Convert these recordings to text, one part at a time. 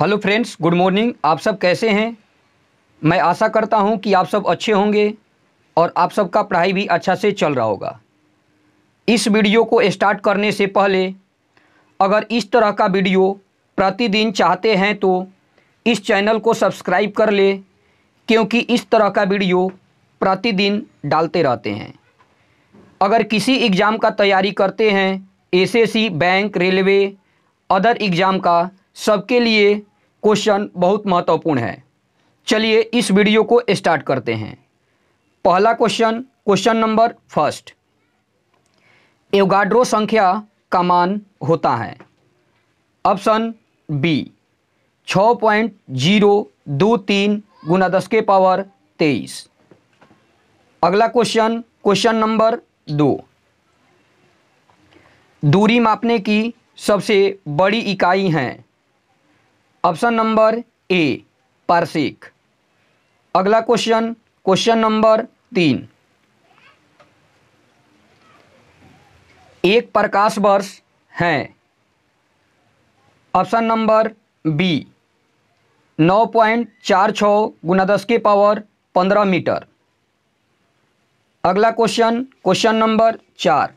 hello friends good morning आप सब कैसे हैं मैं आशा करता हूं कि आप सब अच्छे होंगे और आप सबका पढ़ाई भी अच्छा से चल रहा होगा इस वीडियो को स्टार्ट करने से पहले अगर इस तरह का वीडियो प्रतिदिन चाहते हैं तो इस चैनल को सब्सक्राइब कर ले क्योंकि इस तरह का वीडियो प्रतिदिन डालते रहते हैं अगर किसी एग्ज़ाम का तैयारी करते हैं SSC bank railway other exam का सबके लिए क्वेश्चन बहुत महत्वपूर्ण है चलिए इस वीडियो को स्टार्ट करते हैं पहला question question number first Avogadro संख्या का मान होता है ऑप्शन बी छ पॉइंट जीरो दो तीन गुना दस के पावर तेईस अगला क्वेश्चन क्वेश्चन नंबर दो दूरी मापने की सबसे बड़ी इकाई हैं ऑप्शन नंबर ए पारसिक अगला क्वेश्चन क्वेश्चन नंबर तीन एक प्रकाश वर्ष है ऑप्शन नंबर बी नौ पॉइंट चार छ गुना दस के पावर पंद्रह मीटर अगला क्वेश्चन क्वेश्चन नंबर चार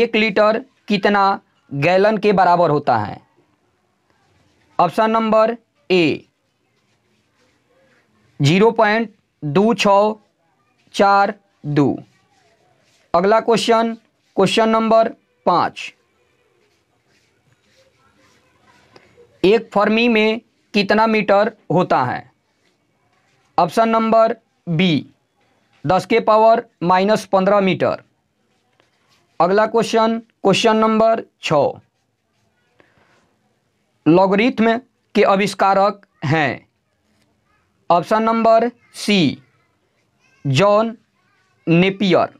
एक लीटर कितना गैलन के बराबर होता है option number A zero point दो छ चार दो अगला क्वेश्चन क्वेश्चन नंबर पाँच एक फर्मी में कितना मीटर होता है ऑप्शन नंबर बी दस के पावर माइनस पंद्रह मीटर अगला क्वेश्चन क्वेश्चन नंबर छः लॉगरिथम के आविष्कारक हैं option number C John Napier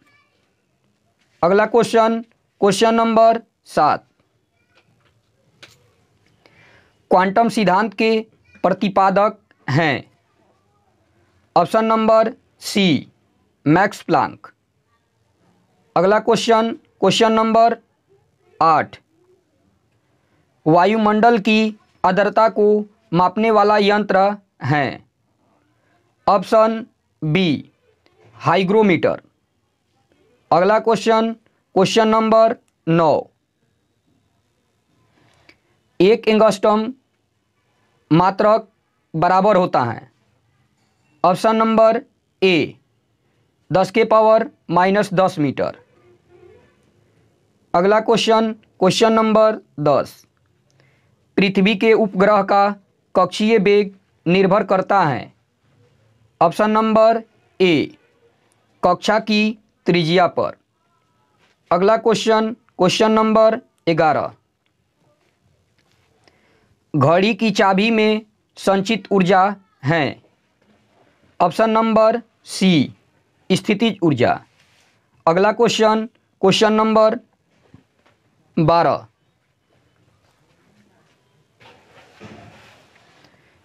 अगला क्वेश्चन क्वेश्चन नंबर सात क्वांटम सिद्धांत के प्रतिपादक हैं option number C Max Planck अगला क्वेश्चन क्वेश्चन नंबर आठ वायुमंडल की आर्द्रता को मापने वाला यंत्र है ऑप्शन बी हाइग्रोमीटर अगला क्वेश्चन क्वेश्चन नंबर नौ एक एंगस्टम मात्रक बराबर होता है ऑप्शन नंबर ए दस के पावर माइनस दस मीटर अगला क्वेश्चन क्वेश्चन नंबर दस पृथ्वी के उपग्रह का कक्षीय वेग निर्भर करता है ऑप्शन नंबर ए कक्षा की त्रिज्या पर अगला क्वेश्चन क्वेश्चन नंबर ग्यारह घड़ी की चाबी में संचित ऊर्जा है ऑप्शन नंबर सी स्थितिज ऊर्जा अगला क्वेश्चन क्वेश्चन नंबर बारह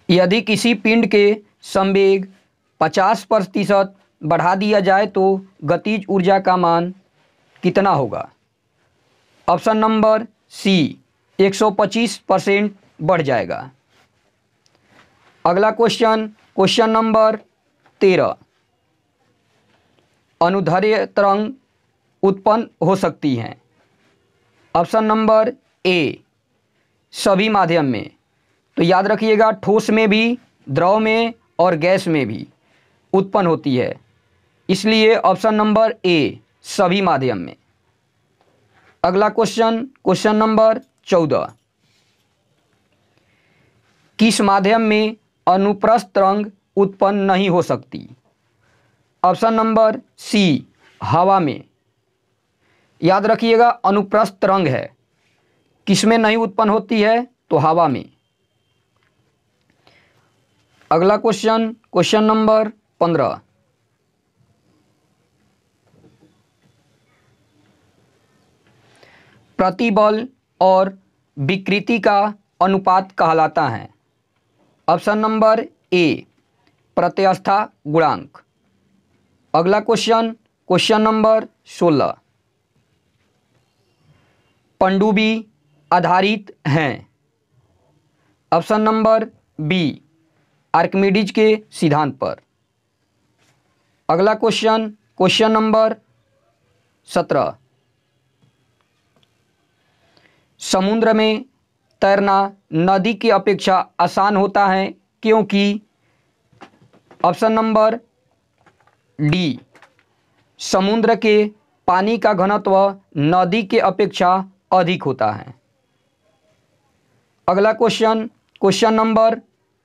यदि किसी पिंड के संवेग 50 प्रतिशत बढ़ा दिया जाए तो गतिज ऊर्जा का मान कितना होगा ऑप्शन नंबर सी 125 परसेंट बढ़ जाएगा अगला क्वेश्चन क्वेश्चन नंबर तेरह अनुधर्य तरंग उत्पन्न हो सकती हैं ऑप्शन नंबर ए सभी माध्यम में तो याद रखिएगा ठोस में भी द्रव में और गैस में भी उत्पन्न होती है इसलिए ऑप्शन नंबर ए सभी माध्यम में अगला क्वेश्चन क्वेश्चन नंबर चौदह किस माध्यम में अनुप्रस्थ तरंग उत्पन्न नहीं हो सकती ऑप्शन नंबर सी हवा में याद रखिएगा अनुप्रस्थ तरंग है किस में नहीं उत्पन्न होती है तो हवा में अगला क्वेश्चन क्वेश्चन नंबर पंद्रह प्रतिबल और विकृति का अनुपात कहलाता है ऑप्शन नंबर ए प्रत्यस्था गुणांक अगला क्वेश्चन क्वेश्चन नंबर सोलह पंडुबी आधारित हैं ऑप्शन नंबर बी आर्कमिडीज के सिद्धांत पर अगला क्वेश्चन क्वेश्चन नंबर सत्रह समुद्र में तैरना नदी की अपेक्षा आसान होता है क्योंकि ऑप्शन नंबर डी समुद्र के पानी का घनत्व नदी के अपेक्षा अधिक होता है अगला क्वेश्चन क्वेश्चन नंबर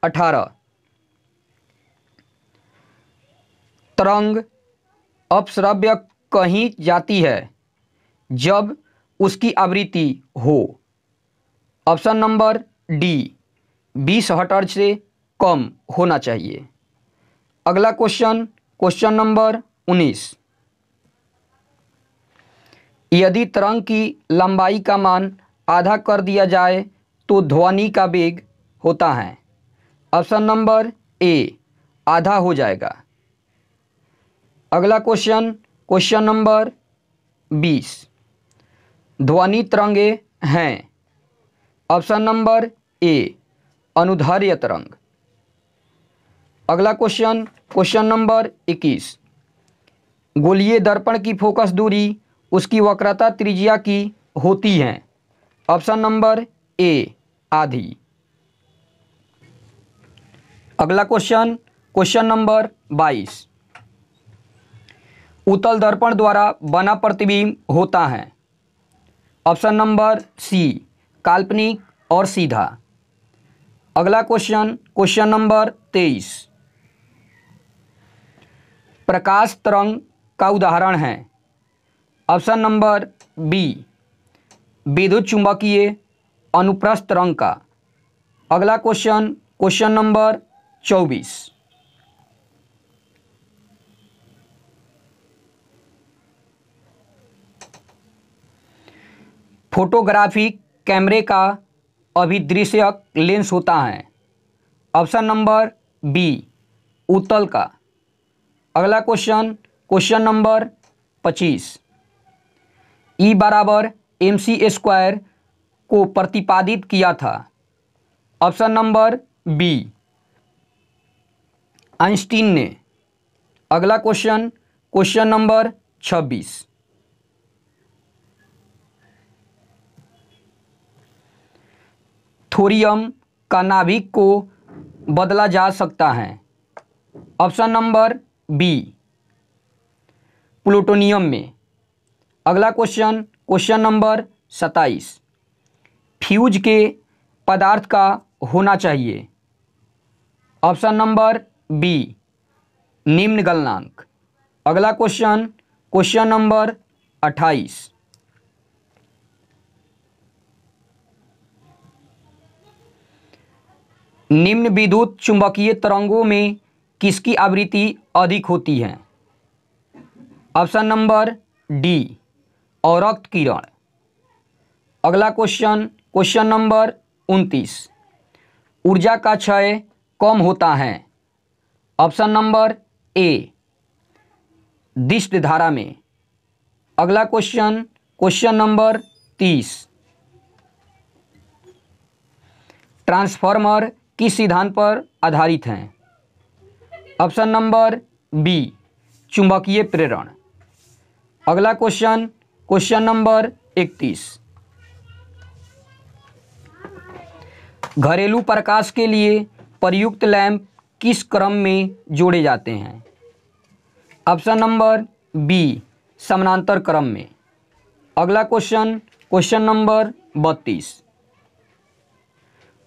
अठारह तरंग अपश्रव्य कहीं जाती है जब उसकी आवृत्ति हो ऑप्शन नंबर डी बीस हटर्ज से कम होना चाहिए अगला क्वेश्चन क्वेश्चन नंबर उन्नीस यदि तरंग की लंबाई का मान आधा कर दिया जाए तो ध्वनि का वेग होता है ऑप्शन नंबर ए आधा हो जाएगा अगला क्वेश्चन क्वेश्चन नंबर बीस ध्वनि तरंगे हैं ऑप्शन नंबर ए अनुधार्य तरंग अगला क्वेश्चन क्वेश्चन नंबर इक्कीस गोलीय दर्पण की फोकस दूरी उसकी वक्रता त्रिज्या की होती है ऑप्शन नंबर ए आधी अगला क्वेश्चन क्वेश्चन नंबर बाईस उत्तल दर्पण द्वारा बना प्रतिबिंब होता है ऑप्शन नंबर सी काल्पनिक और सीधा अगला क्वेश्चन क्वेश्चन नंबर तेईस प्रकाश तरंग का उदाहरण है ऑप्शन नंबर बी विद्युत चुंबकीय अनुप्रस्थ तरंग का अगला क्वेश्चन क्वेश्चन नंबर चौबीस फोटोग्राफी कैमरे का अभिदृश्यक लेंस होता है ऑप्शन नंबर बी उत्तल का अगला क्वेश्चन क्वेश्चन नंबर पच्चीस ई e बराबर एम सी स्क्वायर को प्रतिपादित किया था ऑप्शन नंबर बी आइंस्टीन ने अगला क्वेश्चन क्वेश्चन नंबर छब्बीस थोरियम का नाभिक को बदला जा सकता है ऑप्शन नंबर बी प्लूटोनियम में अगला क्वेश्चन क्वेश्चन नंबर सत्ताईस फ्यूज के पदार्थ का होना चाहिए ऑप्शन नंबर बी निम्न गलनांक अगला क्वेश्चन क्वेश्चन नंबर अट्ठाईस निम्न विद्युत चुंबकीय तरंगों में किसकी आवृत्ति अधिक होती है ऑप्शन नंबर डी रक्त किरण अगला क्वेश्चन क्वेश्चन नंबर उनतीस ऊर्जा का क्षय कम होता है ऑप्शन नंबर ए दिष्ट धारा में अगला क्वेश्चन क्वेश्चन नंबर तीस ट्रांसफार्मर किस सिद्धांत पर आधारित हैं ऑप्शन नंबर बी चुंबकीय प्रेरण अगला क्वेश्चन क्वेश्चन नंबर इकतीस घरेलू प्रकाश के लिए प्रयुक्त लैंप किस क्रम में जोड़े जाते हैं ऑप्शन नंबर बी समानांतर क्रम में अगला क्वेश्चन क्वेश्चन नंबर बत्तीस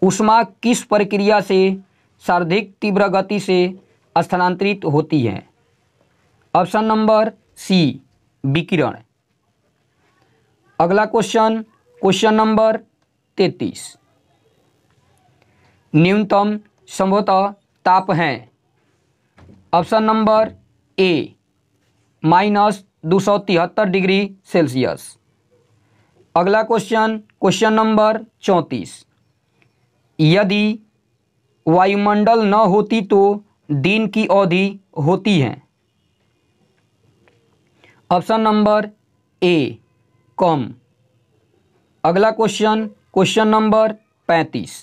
उष्मा किस प्रक्रिया से सर्वाधिक तीव्र गति से स्थानांतरित होती है ऑप्शन नंबर सी विकिरण अगला क्वेश्चन क्वेश्चन नंबर तैतीस न्यूनतम संभवतः ताप हैं ऑप्शन नंबर ए माइनस दो सौ तिहत्तर डिग्री सेल्सियस अगला क्वेश्चन क्वेश्चन नंबर चौंतीस यदि वायुमंडल न होती तो दिन की अवधि होती है ऑप्शन नंबर ए कम अगला क्वेश्चन क्वेश्चन नंबर पैंतीस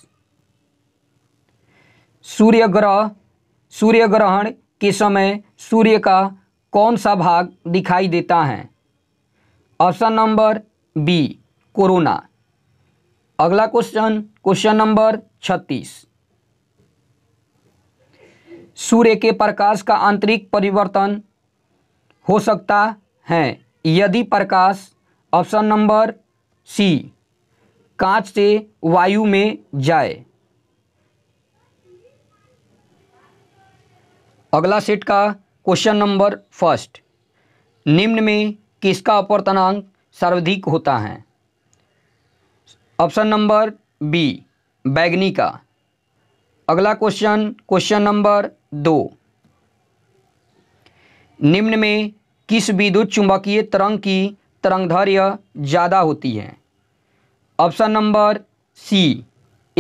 सूर्य ग्रह सूर्य ग्रहण के समय सूर्य का कौन सा भाग दिखाई देता है ऑप्शन नंबर बी कोरोना अगला क्वेश्चन क्वेश्चन नंबर छत्तीस सूर्य के प्रकाश का आंतरिक परिवर्तन हो सकता है यदि प्रकाश ऑप्शन नंबर सी कांच से वायु में जाए अगला सेट का क्वेश्चन नंबर फर्स्ट निम्न में किसका अपवर्तनांक सर्वाधिक होता है ऑप्शन नंबर बी बैगनी का अगला क्वेश्चन क्वेश्चन नंबर दो निम्न में किस विद्युत चुंबकीय तरंग की तरंगधर्य ज़्यादा होती है ऑप्शन नंबर सी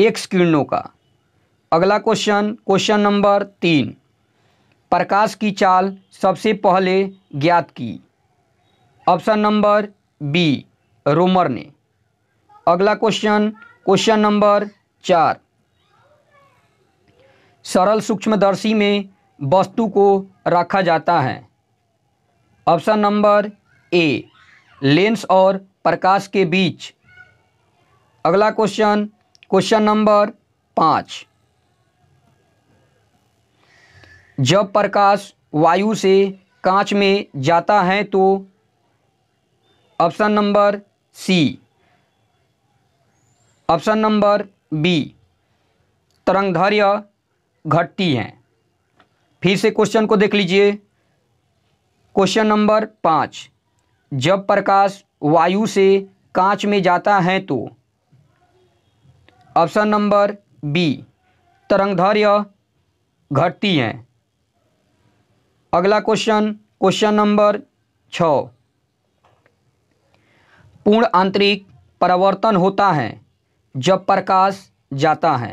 एक्स किरणों का अगला क्वेश्चन क्वेश्चन नंबर तीन प्रकाश की चाल सबसे पहले ज्ञात की ऑप्शन नंबर बी रोमर ने अगला क्वेश्चन क्वेश्चन नंबर चार सरल सूक्ष्मदर्शी में वस्तु को रखा जाता है ऑप्शन नंबर ए लेंस और प्रकाश के बीच अगला क्वेश्चन क्वेश्चन नंबर पाँच जब प्रकाश वायु से कांच में जाता है तो option number C option number B तरंगधैर्य घटती हैं फिर से क्वेश्चन को देख लीजिए क्वेश्चन नंबर पाँच जब प्रकाश वायु से कांच में जाता है तो ऑप्शन नंबर बी तरंगधैर्य घटती हैं अगला क्वेश्चन क्वेश्चन नंबर छ पूर्ण आंतरिक परिवर्तन होता है जब प्रकाश जाता है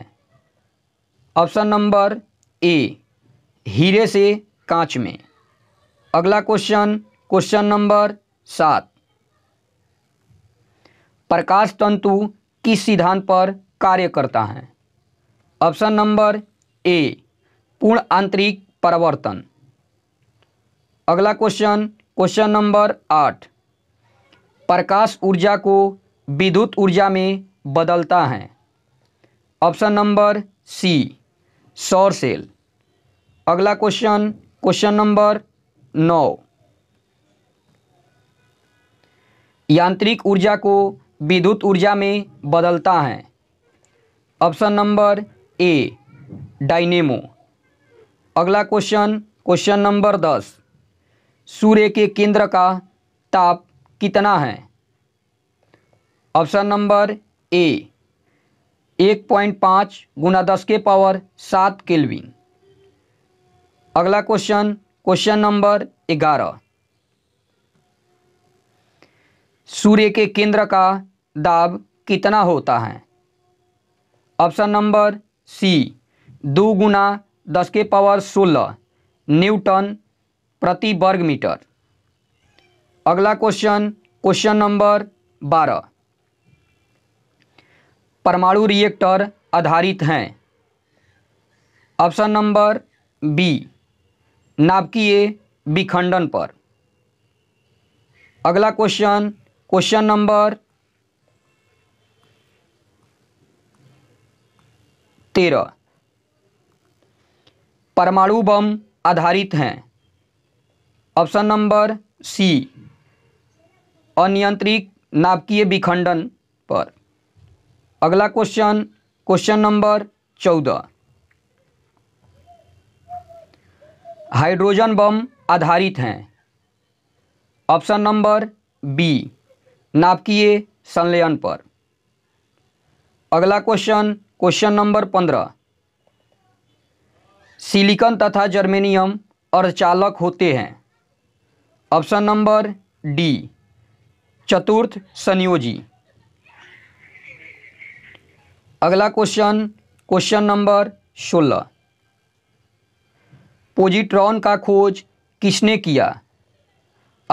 ऑप्शन नंबर ए हीरे से कांच में अगला क्वेश्चन क्वेश्चन नंबर सात प्रकाश तंतु किस सिद्धांत पर कार्य करता है ऑप्शन नंबर ए पूर्ण आंतरिक परिवर्तन अगला क्वेश्चन क्वेश्चन नंबर आठ प्रकाश ऊर्जा को विद्युत ऊर्जा में बदलता है ऑप्शन नंबर सी सौर सेल अगला क्वेश्चन क्वेश्चन नंबर नौ यांत्रिक ऊर्जा को विद्युत ऊर्जा में बदलता है ऑप्शन नंबर ए डाइनेमो अगला क्वेश्चन क्वेश्चन नंबर दस सूर्य के केंद्र का ताप कितना है ऑप्शन नंबर ए एक पॉइंट पाँच गुना दस के पावर सात केल्विन अगला क्वेश्चन क्वेश्चन नंबर ग्यारह सूर्य के केंद्र का दाब कितना होता है ऑप्शन नंबर सी दो गुना दस के पावर सोलह न्यूटन प्रति वर्ग मीटर अगला क्वेश्चन क्वेश्चन नंबर बारह परमाणु रिएक्टर आधारित हैं ऑप्शन नंबर बी नाभिकीय विखंडन पर अगला क्वेश्चन क्वेश्चन नंबर तेरह परमाणु बम आधारित हैं ऑप्शन नंबर सी अनियंत्रित नाभिकीय विखंडन पर अगला क्वेश्चन क्वेश्चन नंबर चौदह हाइड्रोजन बम आधारित हैं ऑप्शन नंबर बी नाभिकीय संलयन पर अगला क्वेश्चन क्वेश्चन नंबर पंद्रह सिलिकॉन तथा जर्मेनियम अर्धचालक होते हैं ऑप्शन नंबर डी चतुर्थ संयोजी अगला क्वेश्चन क्वेश्चन नंबर सोलह पोजिट्रॉन का खोज किसने किया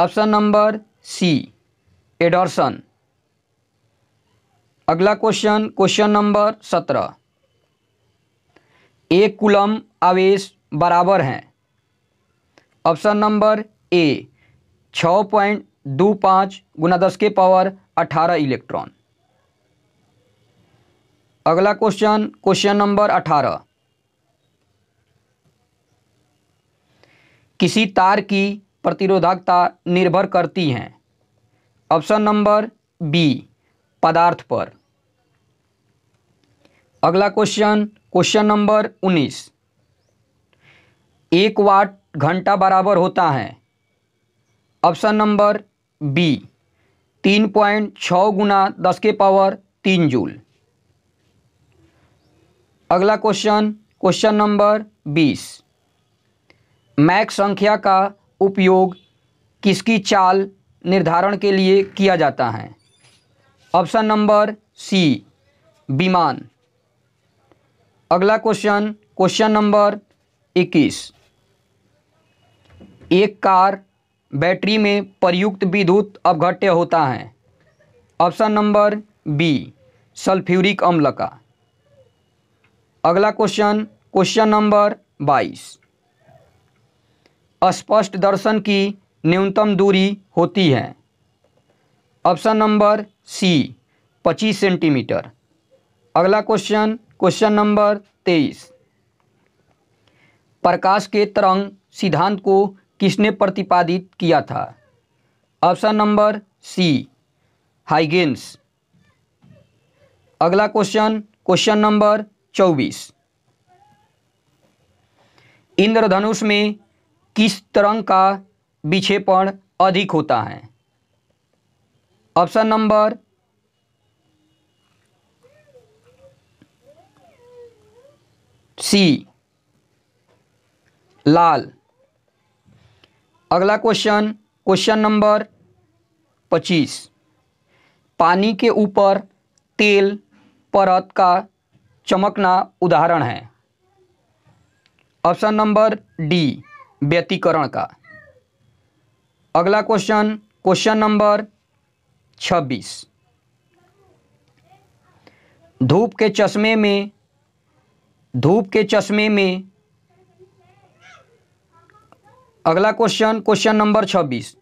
ऑप्शन नंबर सी एडर्सन अगला क्वेश्चन क्वेश्चन नंबर सत्रह एक कुलम आवेश बराबर हैं ऑप्शन नंबर ए छः पॉइंट दो पाँच गुना दस के पावर अठारह इलेक्ट्रॉन अगला क्वेश्चन क्वेश्चन नंबर अठारह किसी तार की प्रतिरोधकता निर्भर करती हैं ऑप्शन नंबर बी पदार्थ पर अगला क्वेश्चन क्वेश्चन नंबर उन्नीस एक वाट घंटा बराबर होता है ऑप्शन नंबर बी तीन पॉइंट छः गुना दस के पावर तीन जूल अगला क्वेश्चन क्वेश्चन नंबर बीस मैक संख्या का उपयोग किसकी चाल निर्धारण के लिए किया जाता है ऑप्शन नंबर सी विमान अगला क्वेश्चन क्वेश्चन नंबर इक्कीस एक कार बैटरी में प्रयुक्त विद्युत अवघट्य होता है ऑप्शन नंबर बी सल्फ्यूरिक अम्ल का अगला क्वेश्चन क्वेश्चन नंबर बाईस स्पष्ट दर्शन की न्यूनतम दूरी होती है ऑप्शन नंबर सी पच्चीस सेंटीमीटर अगला क्वेश्चन क्वेश्चन नंबर तेईस प्रकाश के तरंग सिद्धांत को किसने प्रतिपादित किया था ऑप्शन नंबर सी हाइगेंस अगला क्वेश्चन क्वेश्चन नंबर चौबीस इंद्रधनुष में किस तरंग का विक्षेपण अधिक होता है ऑप्शन नंबर सी लाल अगला क्वेश्चन क्वेश्चन नंबर पच्चीस पानी के ऊपर तेल परत का चमकना उदाहरण है ऑप्शन नंबर डी व्यतीकरण का अगला क्वेश्चन क्वेश्चन नंबर छब्बीस धूप के चश्मे में धूप के चश्मे में अगला क्वेश्चन क्वेश्चन नंबर छब्बीस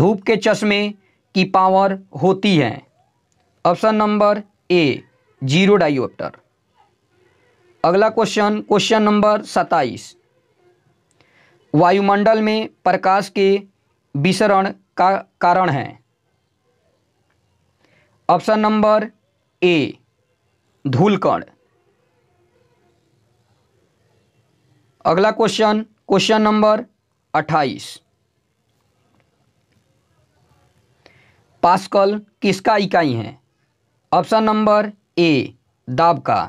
धूप के चश्मे की पावर होती है option number A zero dioptre अगला क्वेश्चन क्वेश्चन नंबर सत्ताईस वायुमंडल में प्रकाश के विसरण का कारण है ऑप्शन नंबर ए धूलकण अगला क्वेश्चन क्वेश्चन नंबर अट्ठाईस पास्कल किसका इकाई है ऑप्शन नंबर ए दाब का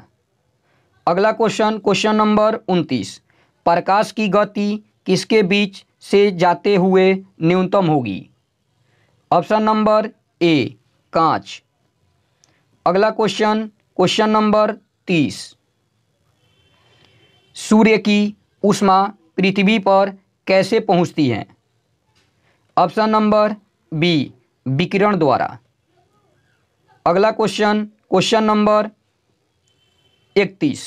अगला क्वेश्चन क्वेश्चन नंबर उनतीस प्रकाश की गति किसके बीच से जाते हुए न्यूनतम होगी ऑप्शन नंबर ए कांच अगला क्वेश्चन क्वेश्चन नंबर तीस सूर्य की उष्मा पृथ्वी पर कैसे पहुंचती है ऑप्शन नंबर बी विकिरण द्वारा अगला क्वेश्चन क्वेश्चन नंबर इकतीस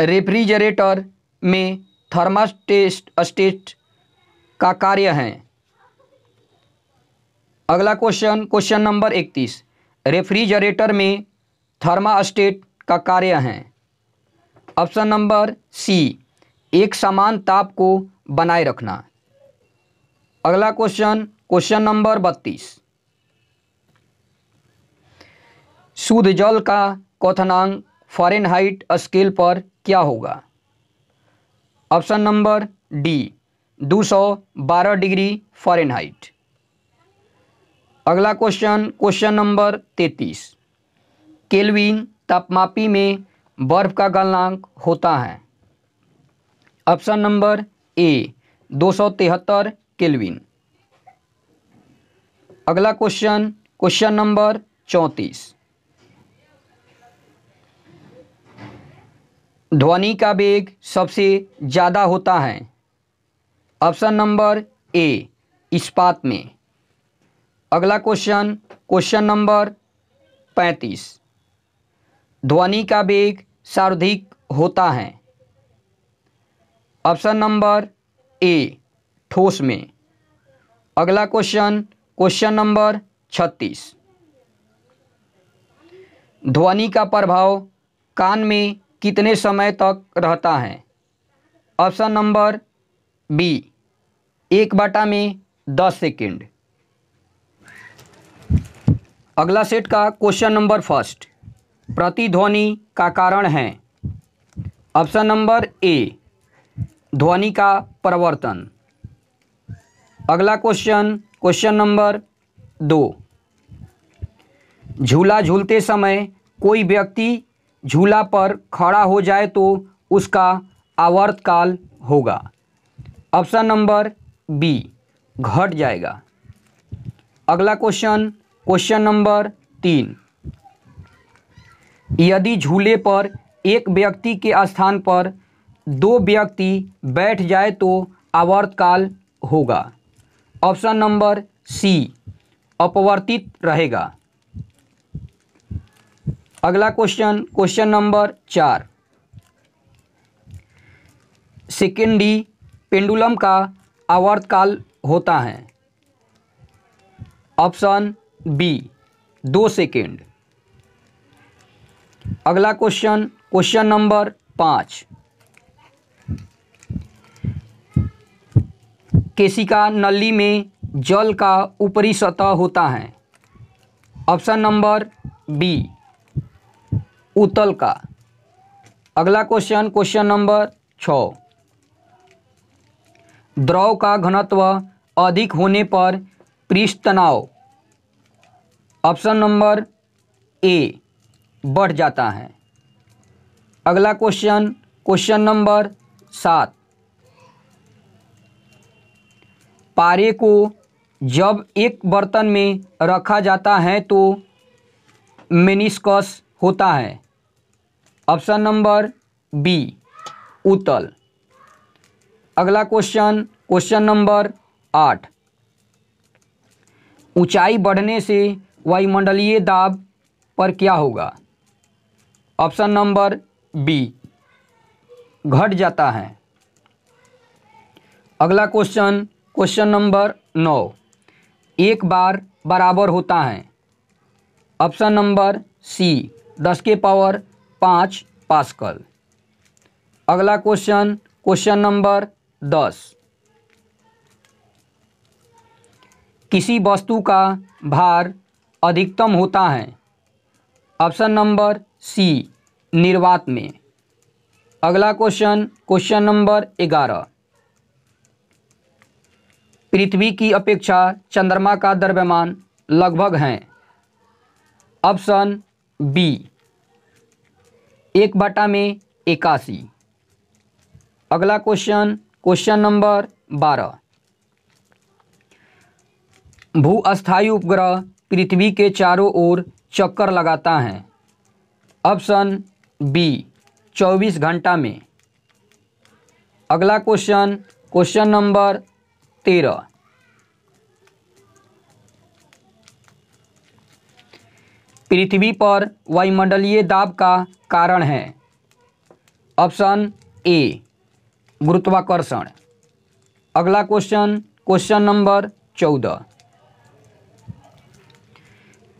रेफ्रिजरेटर में थर्मास्टेस्ट अस्टेस्ट का कार्य है अगला क्वेश्चन क्वेश्चन नंबर इकतीस रेफ्रिजरेटर में थर्मास्टेट का कार्य है ऑप्शन नंबर सी एक समान ताप को बनाए रखना अगला क्वेश्चन क्वेश्चन नंबर बत्तीस शुद्ध जल का क्वथनांक फॉरेनहाइट स्केल पर क्या होगा option number D 212 degree Fahrenheit अगला क्वेश्चन क्वेश्चन नंबर 33 केल्विन तापमापी में बर्फ का गलनांक होता है ऑप्शन नंबर ए दो सौ तिहत्तर केल्विन अगला क्वेश्चन क्वेश्चन नंबर चौंतीस ध्वनि का वेग सबसे ज़्यादा होता है ऑप्शन नंबर ए इस्पात में अगला क्वेश्चन क्वेश्चन नंबर पैंतीस ध्वनि का वेग सर्वाधिक होता है ऑप्शन नंबर ए ठोस में अगला क्वेश्चन क्वेश्चन नंबर छत्तीस ध्वनि का प्रभाव कान में कितने समय तक रहता है ऑप्शन नंबर बी एक बटा में दस सेकेंड अगला सेट का क्वेश्चन नंबर फर्स्ट प्रतिध्वनि का कारण है ऑप्शन नंबर ए ध्वनि का परिवर्तन अगला क्वेश्चन क्वेश्चन नंबर दो झूला झूलते समय कोई व्यक्ति झूला पर खड़ा हो जाए तो उसका आवर्तकाल होगा ऑप्शन नंबर बी घट जाएगा अगला क्वेश्चन क्वेश्चन नंबर तीन यदि झूले पर एक व्यक्ति के स्थान पर दो व्यक्ति बैठ जाए तो आवर्तकाल होगा ऑप्शन नंबर सी अपवर्तित रहेगा अगला क्वेश्चन क्वेश्चन नंबर चार सिकिंडी पेंडुलम का आवर्तकाल होता है ऑप्शन बी दो सेकेंड अगला क्वेश्चन क्वेश्चन नंबर पाँच केशिका नली में जल का ऊपरी सतह होता है ऑप्शन नंबर बी उतल का अगला क्वेश्चन क्वेश्चन नंबर छ द्रव का घनत्व अधिक होने पर पृष्ठ तनाव ऑप्शन नंबर ए बढ़ जाता है अगला क्वेश्चन क्वेश्चन नंबर सात पारे को जब एक बर्तन में रखा जाता है तो मेनिस्कस होता है ऑप्शन नंबर बी उतल अगला क्वेश्चन क्वेश्चन नंबर आठ ऊंचाई बढ़ने से वायुमंडलीय दाब पर क्या होगा ऑप्शन नंबर बी घट जाता है अगला क्वेश्चन क्वेश्चन नंबर नौ एक बार बराबर होता है ऑप्शन नंबर सी दस के पावर पाँच पास्कल अगला क्वेश्चन क्वेश्चन नंबर दस किसी वस्तु का भार अधिकतम होता है ऑप्शन नंबर सी निर्वात में अगला क्वेश्चन क्वेश्चन नंबर ग्यारह पृथ्वी की अपेक्षा चंद्रमा का द्रव्यमान लगभग है ऑप्शन बी एक बटा में इक्यासी अगला क्वेश्चन क्वेश्चन नंबर बारह भूअस्थायी उपग्रह पृथ्वी के चारों ओर चक्कर लगाता है ऑप्शन बी चौबीस घंटा में अगला क्वेश्चन क्वेश्चन नंबर तेरह पृथ्वी पर वायुमंडलीय दाब का कारण है ऑप्शन ए गुरुत्वाकर्षण अगला क्वेश्चन क्वेश्चन नंबर चौदह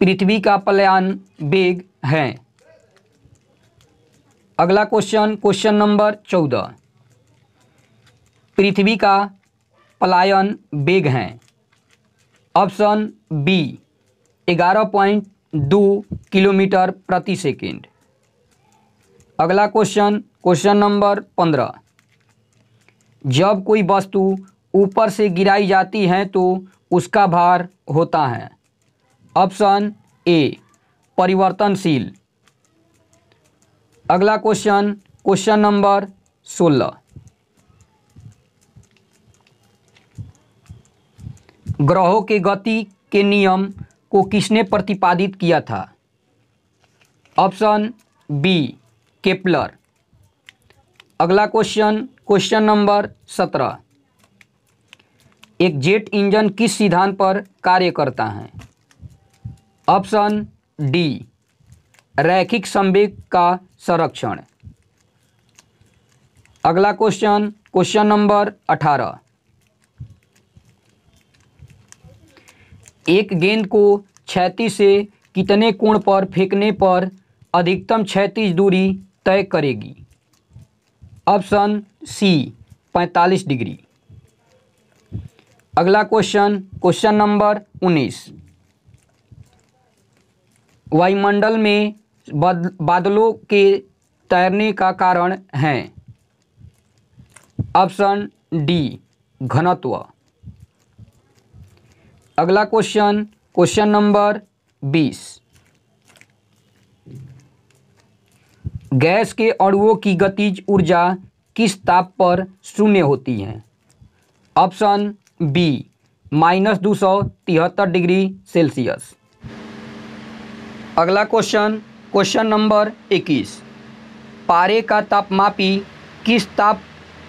पृथ्वी का पलायन वेग है अगला क्वेश्चन क्वेश्चन नंबर चौदह पृथ्वी का पलायन वेग है ऑप्शन बी ग्यारह पॉइंट दो किलोमीटर प्रति सेकेंड अगला क्वेश्चन क्वेश्चन नंबर पंद्रह जब कोई वस्तु ऊपर से गिराई जाती है तो उसका भार होता है ऑप्शन ए परिवर्तनशील अगला क्वेश्चन क्वेश्चन नंबर सोलह ग्रहों के गति के नियम को किसने प्रतिपादित किया था ऑप्शन बी केपलर अगला क्वेश्चन क्वेश्चन नंबर सत्रह एक जेट इंजन किस सिद्धांत पर कार्य करता है ऑप्शन डी रैखिक संवेग का संरक्षण अगला क्वेश्चन क्वेश्चन नंबर अठारह एक गेंद को छैती से कितने कोण पर फेंकने पर अधिकतम छैतीस दूरी तय करेगी ऑप्शन सी 45 डिग्री अगला क्वेश्चन क्वेश्चन नंबर 19 वायुमंडल में बादलों के तैरने का कारण है ऑप्शन डी घनत्व अगला क्वेश्चन क्वेश्चन नंबर बीस गैस के अणुओं की गतिज ऊर्जा किस ताप पर शून्य होती है ऑप्शन बी माइनस दो सौ तिहत्तर डिग्री सेल्सियस अगला क्वेश्चन क्वेश्चन नंबर इक्कीस पारे का तापमापी किस ताप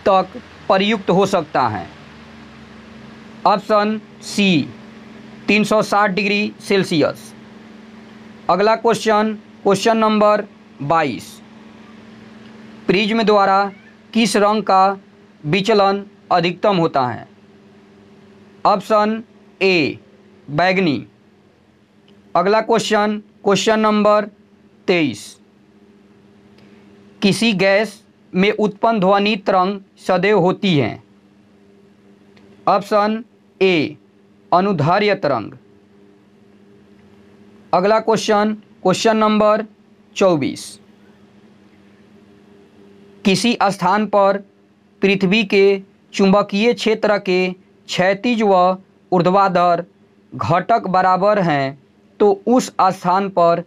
तक प्रयुक्त हो सकता है ऑप्शन सी 360 डिग्री सेल्सियस अगला क्वेश्चन क्वेश्चन नंबर 22 प्रिज्म द्वारा किस रंग का विचलन अधिकतम होता है ऑप्शन ए बैगनी अगला क्वेश्चन क्वेश्चन नंबर 23 किसी गैस में उत्पन्न ध्वनि तरंग सदैव होती हैं ऑप्शन ए अनुधार्य तरंग अगला क्वेश्चन क्वेश्चन नंबर चौबीस किसी स्थान पर पृथ्वी के चुंबकीय क्षेत्र के क्षैतिज व ऊर्ध्वाधर घटक बराबर हैं तो उस स्थान पर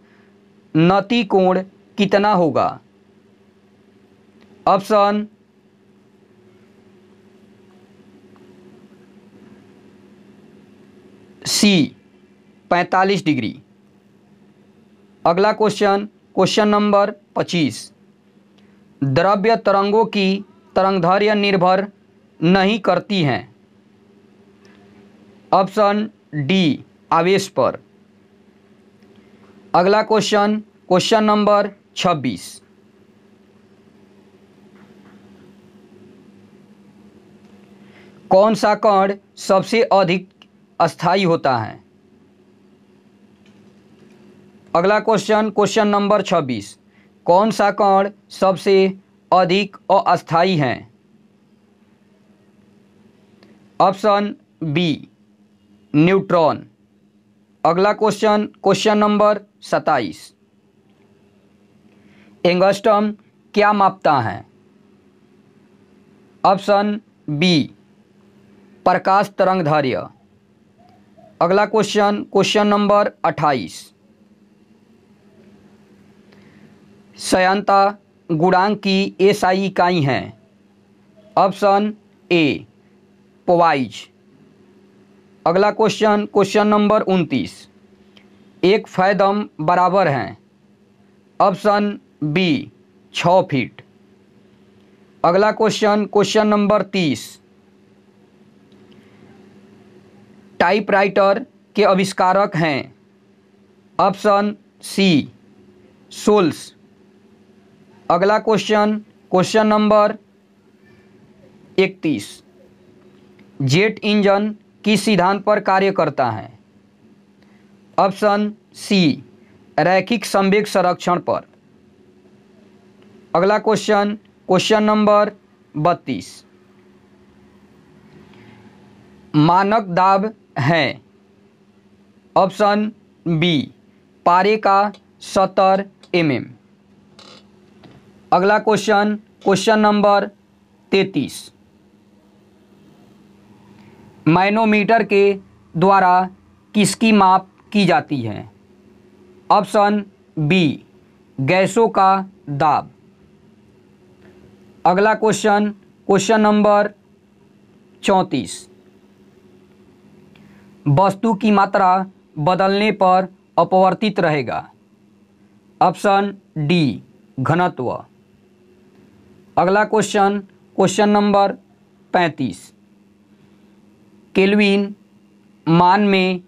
नतिकोण कोण कितना होगा ऑप्शन सी 45 डिग्री अगला क्वेश्चन क्वेश्चन नंबर 25 द्रव्य तरंगों की तरंगधर्य निर्भर नहीं करती हैं ऑप्शन डी आवेश पर अगला क्वेश्चन क्वेश्चन नंबर 26 कौन सा कण सबसे अधिक अस्थाई होता है अगला क्वेश्चन क्वेश्चन नंबर छब्बीस कौन सा कण सबसे अधिक अस्थाई है ऑप्शन बी न्यूट्रॉन अगला क्वेश्चन क्वेश्चन नंबर सताइस एंगस्टम क्या मापता है ऑप्शन बी प्रकाश तरंगधार्य अगला क्वेश्चन क्वेश्चन नंबर अट्ठाईस सयंता गुणांक की एसआई इकाई हैं ऑप्शन ए पोवाइज अगला क्वेश्चन क्वेश्चन नंबर उनतीस एक फैदम बराबर हैं ऑप्शन बी छ फीट अगला क्वेश्चन क्वेश्चन नंबर तीस टाइपराइटर के आविष्कारक हैं ऑप्शन सी सोल्स अगला क्वेश्चन क्वेश्चन नंबर इकतीस जेट इंजन किस सिद्धांत पर कार्य करता है ऑप्शन सी रैखिक संवेग संरक्षण पर अगला क्वेश्चन क्वेश्चन नंबर बत्तीस मानक दाब हैं ऑप्शन बी पारे का सत्तर एम एम अगला क्वेश्चन क्वेश्चन नंबर तैतीस माइनोमीटर के द्वारा किसकी माप की जाती है ऑप्शन बी गैसों का दाब अगला क्वेश्चन क्वेश्चन नंबर चौंतीस वस्तु की मात्रा बदलने पर अपवर्तित रहेगा ऑप्शन डी घनत्व अगला क्वेश्चन क्वेश्चन नंबर पैंतीस केल्विन मान में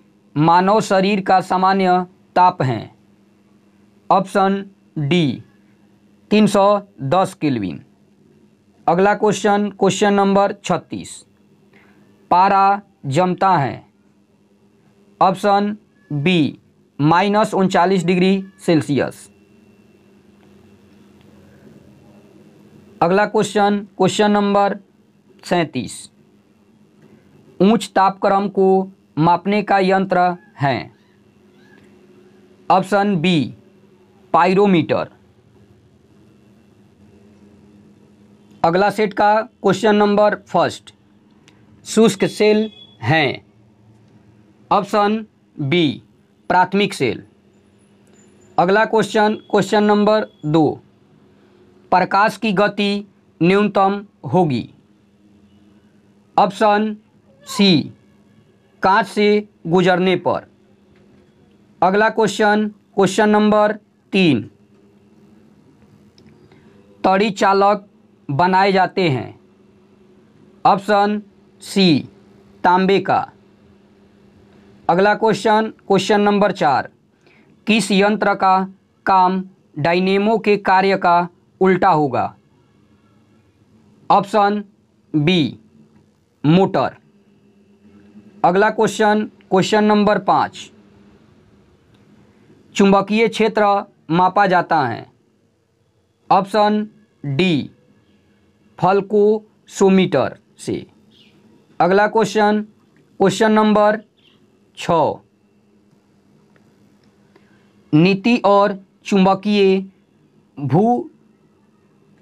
मानव शरीर का सामान्य ताप है ऑप्शन डी 310 केल्विन अगला क्वेश्चन क्वेश्चन नंबर 36 पारा जमता है ऑप्शन बी माइनस उनचालीस डिग्री सेल्सियस अगला क्वेश्चन क्वेश्चन नंबर सैंतीस ऊंच तापक्रम को मापने का यंत्र है ऑप्शन बी पायरोमीटर अगला सेट का क्वेश्चन नंबर फर्स्ट शुष्क सेल हैं ऑप्शन बी प्राथमिक सेल अगला क्वेश्चन क्वेश्चन नंबर दो प्रकाश की गति न्यूनतम होगी ऑप्शन सी कांच से गुजरने पर अगला क्वेश्चन क्वेश्चन नंबर तीन तड़ी चालक बनाए जाते हैं ऑप्शन सी तांबे का अगला क्वेश्चन क्वेश्चन नंबर चार किस यंत्र का काम डायनेमो के कार्य का उल्टा होगा ऑप्शन बी मोटर अगला क्वेश्चन क्वेश्चन नंबर पाँच चुंबकीय क्षेत्र मापा जाता है ऑप्शन डी फलकोसोमीटर से अगला क्वेश्चन क्वेश्चन नंबर छ नीति और चुंबकीय भू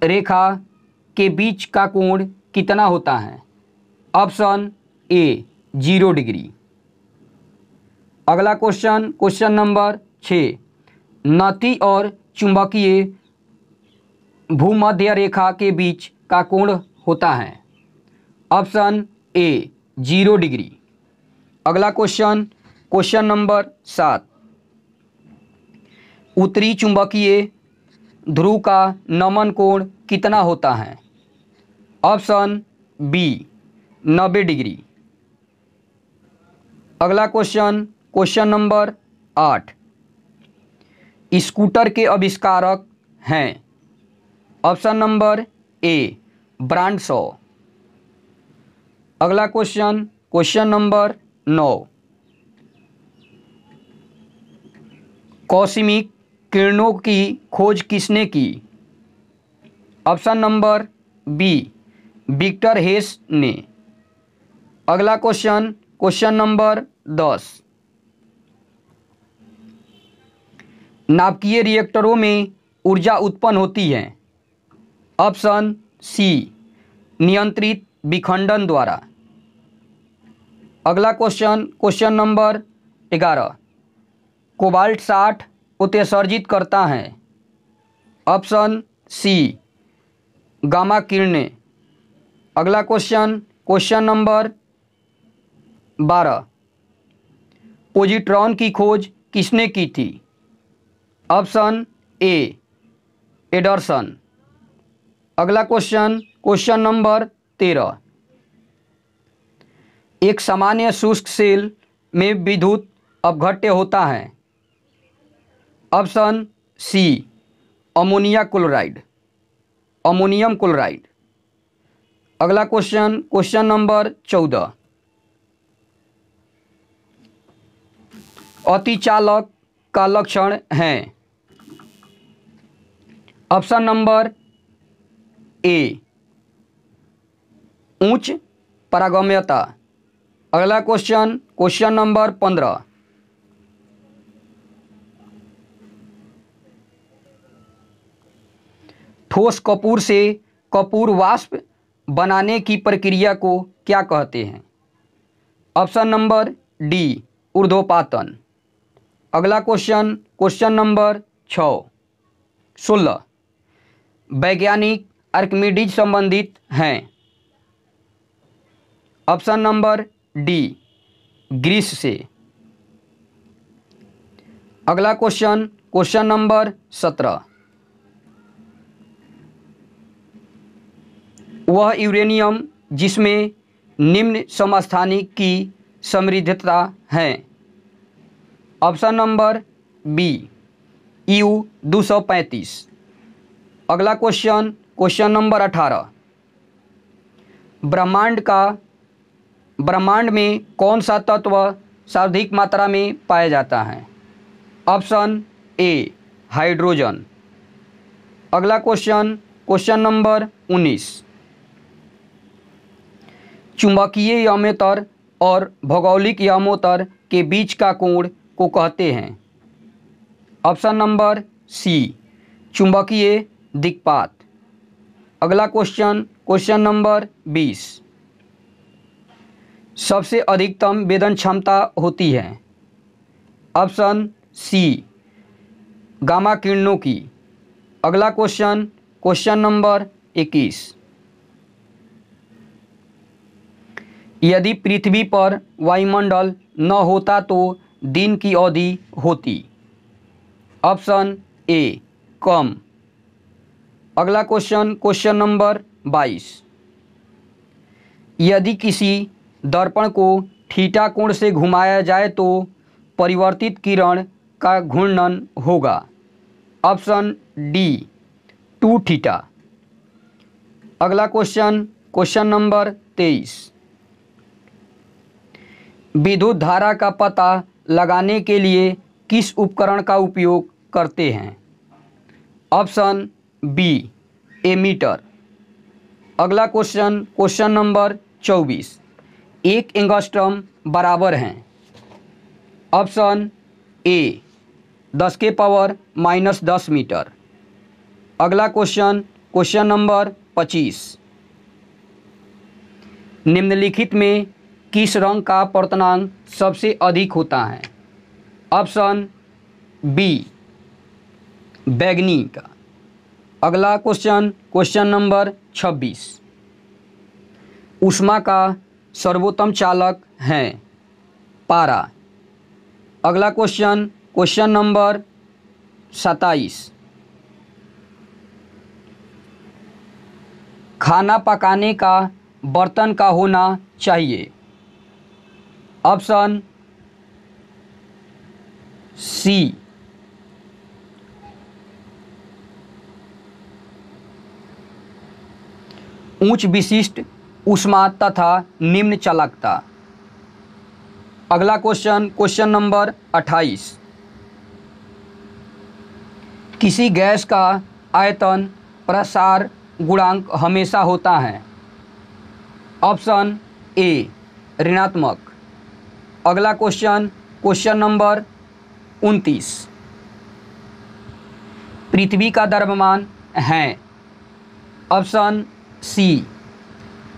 रेखा के बीच का कोण कितना होता है ऑप्शन ए जीरो डिग्री अगला क्वेश्चन क्वेश्चन नंबर छ नती और चुंबकीय भूमध्य रेखा के बीच का कोण होता है ऑप्शन ए जीरो डिग्री अगला क्वेश्चन क्वेश्चन नंबर सात उत्तरी चुंबकीय ध्रुव का नमन कोण कितना होता है ऑप्शन बी नब्बे डिग्री अगला क्वेश्चन क्वेश्चन नंबर आठ स्कूटर के आविष्कारक हैं option number A Bradshaw अगला क्वेश्चन क्वेश्चन नंबर नौ कौसमिक किरणों की खोज किसने की option number B Victor Hess ने अगला क्वेश्चन क्वेश्चन नंबर दस नाभिकीय रिएक्टरों में ऊर्जा उत्पन्न होती है ऑप्शन सी नियंत्रित विखंडन द्वारा अगला क्वेश्चन क्वेश्चन नंबर ग्यारह कोबाल्ट साठ उत्सर्जित करता है ऑप्शन सी गामा किरणें अगला क्वेश्चन क्वेश्चन नंबर बारह पोजिट्रॉन की खोज किसने की थी ऑप्शन ए एडरसन अगला क्वेश्चन क्वेश्चन नंबर तेरह एक सामान्य शुष्क सेल में विद्युत अपघट्य होता है option C ammonia chloride ammonium chloride अगला क्वेश्चन क्वेश्चन नंबर चौदह अतिचालक का लक्षण है ऑप्शन नंबर ए ऊंच परागम्यता अगला क्वेश्चन क्वेश्चन नंबर पंद्रह ठोस कपूर से कपूर वाष्प बनाने की प्रक्रिया को क्या कहते हैं ऑप्शन नंबर डी ऊर्धोपातन अगला क्वेश्चन क्वेश्चन नंबर छ सोलह वैज्ञानिक आर्कमिडीज संबंधित हैं ऑप्शन नंबर डी ग्रीस से अगला क्वेश्चन क्वेश्चन नंबर सत्रह वह यूरेनियम जिसमें निम्न समस्थानिक की समृद्धता है ऑप्शन नंबर बी यू दो सौ पैंतीस अगला क्वेश्चन क्वेश्चन नंबर अठारह ब्रह्मांड का ब्रह्मांड में कौन सा तत्व सर्वाधिक मात्रा में पाया जाता है ऑप्शन ए हाइड्रोजन अगला क्वेश्चन क्वेश्चन नंबर 19 चुंबकीय यमोतर और भौगोलिक यमोतर के बीच का कोण को कहते हैं ऑप्शन नंबर सी चुंबकीय दिक्पात अगला क्वेश्चन क्वेश्चन नंबर बीस सबसे अधिकतम वेदन क्षमता होती है ऑप्शन सी गामा किरणों की अगला क्वेश्चन क्वेश्चन नंबर इक्कीस यदि पृथ्वी पर वायुमंडल न होता तो दिन की अवधि होती ऑप्शन ए कम अगला क्वेश्चन क्वेश्चन नंबर बाईस यदि किसी दर्पण को थीटा कोण से घुमाया जाए तो परिवर्तित किरण का घूर्णन होगा ऑप्शन डी टू थीटा अगला क्वेश्चन क्वेश्चन नंबर तेईस विद्युत धारा का पता लगाने के लिए किस उपकरण का उपयोग करते हैं ऑप्शन बी एमीटर अगला क्वेश्चन क्वेश्चन नंबर चौबीस एक एंगस्ट्रम बराबर हैं ऑप्शन ए दस के पावर माइनस दस मीटर अगला क्वेश्चन क्वेश्चन नंबर पच्चीस निम्नलिखित में किस रंग का प्रतनांग सबसे अधिक होता है ऑप्शन बी बैगनी का अगला क्वेश्चन क्वेश्चन नंबर छब्बीस उष्मा का सर्वोत्तम चालक हैं पारा अगला क्वेश्चन क्वेश्चन नंबर सताइस खाना पकाने का बर्तन का होना चाहिए ऑप्शन सी ऊंच विशिष्ट उष्मा तथा निम्न चालकता अगला क्वेश्चन क्वेश्चन नंबर 28 किसी गैस का आयतन प्रसार गुणांक हमेशा होता है ऑप्शन ए ऋणात्मक अगला क्वेश्चन क्वेश्चन नंबर उनतीस पृथ्वी का द्रव्यमान है ऑप्शन सी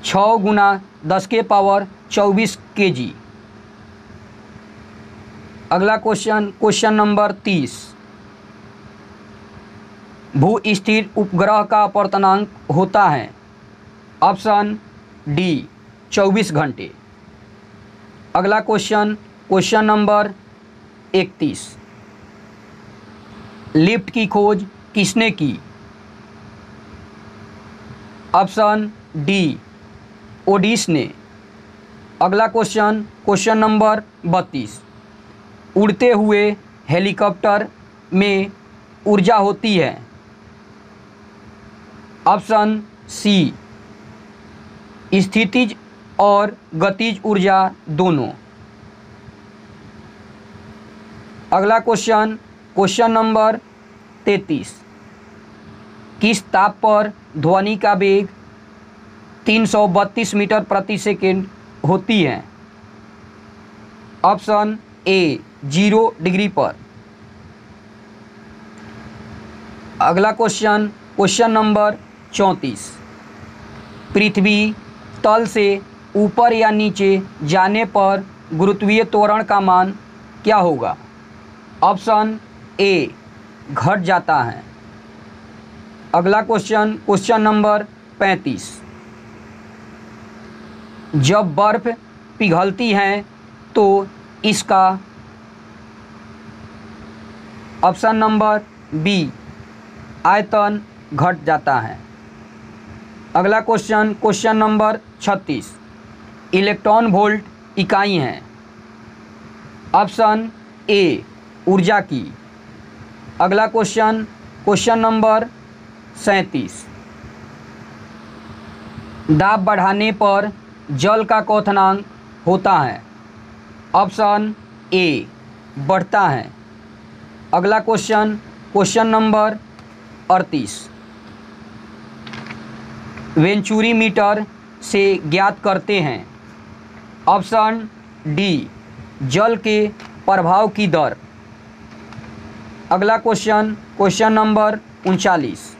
छः गुना दस के पावर चौबीस के जी अगला क्वेश्चन क्वेश्चन नंबर तीस भू स्थिर उपग्रह का अपर्तनांक होता है ऑप्शन डी चौबीस घंटे अगला क्वेश्चन क्वेश्चन नंबर इकतीस लिफ्ट की खोज किसने की ऑप्शन डी ओडिस ने अगला क्वेश्चन क्वेश्चन नंबर बत्तीस उड़ते हुए हेलीकॉप्टर में ऊर्जा होती है ऑप्शन सी स्थितिज और गतिज ऊर्जा दोनों अगला क्वेश्चन क्वेश्चन नंबर तैतीस किस ताप पर ध्वनि का वेग 332 मीटर प्रति सेकेंड होती हैं ऑप्शन ए जीरो डिग्री पर अगला क्वेश्चन क्वेश्चन नंबर चौंतीस पृथ्वी तल से ऊपर या नीचे जाने पर गुरुत्वीय त्वरण का मान क्या होगा ऑप्शन ए घट जाता है अगला क्वेश्चन क्वेश्चन नंबर पैंतीस जब बर्फ़ पिघलती है तो इसका ऑप्शन नंबर बी आयतन घट जाता है अगला क्वेश्चन क्वेश्चन नंबर छत्तीस इलेक्ट्रॉन वोल्ट इकाई हैं ऑप्शन ए ऊर्जा की अगला क्वेश्चन क्वेश्चन नंबर सैंतीस दाब बढ़ाने पर जल का क्वथनांक होता है ऑप्शन ए बढ़ता है अगला क्वेश्चन क्वेश्चन नंबर अड़तीस वेंचुरी मीटर से ज्ञात करते हैं ऑप्शन डी जल के प्रभाव की दर अगला क्वेश्चन क्वेश्चन नंबर उनचालीस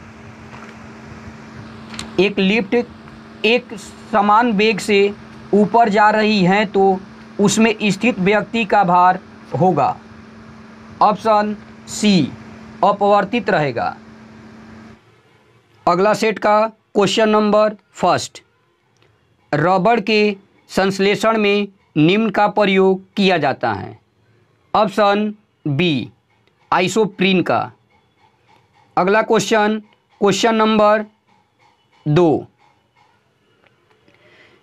एक लिफ्ट एक समान वेग से ऊपर जा रही हैं तो उसमें स्थित व्यक्ति का भार होगा ऑप्शन सी अपवर्तित रहेगा अगला सेट का क्वेश्चन नंबर फर्स्ट रबड़ के संश्लेषण में निम्न का प्रयोग किया जाता है ऑप्शन बी आइसोप्रीन का अगला क्वेश्चन क्वेश्चन नंबर दो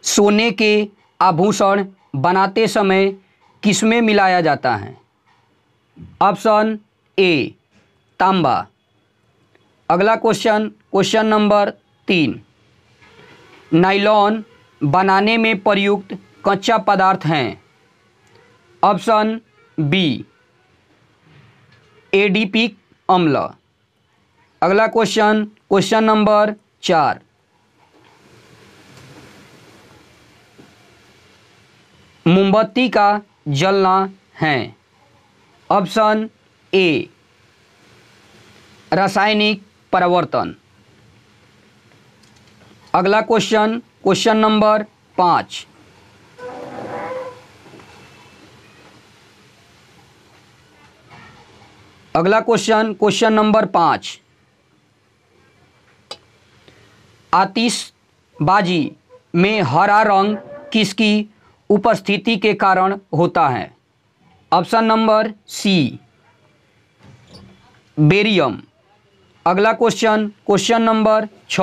सोने के आभूषण बनाते समय किसमें मिलाया जाता है ऑप्शन ए तांबा अगला क्वेश्चन क्वेश्चन नंबर तीन नाइलॉन बनाने में प्रयुक्त कच्चा पदार्थ हैं ऑप्शन बी एडीपी अम्ल अगला क्वेश्चन क्वेश्चन नंबर चार मोमबत्ती का जलना है ऑप्शन ए रासायनिक परिवर्तन अगला क्वेश्चन क्वेश्चन नंबर पाँच अगला क्वेश्चन क्वेश्चन नंबर पाँच आतिशबाजी में हरा रंग किसकी उपस्थिति के कारण होता है ऑप्शन नंबर सी बेरियम अगला क्वेश्चन क्वेश्चन नंबर छ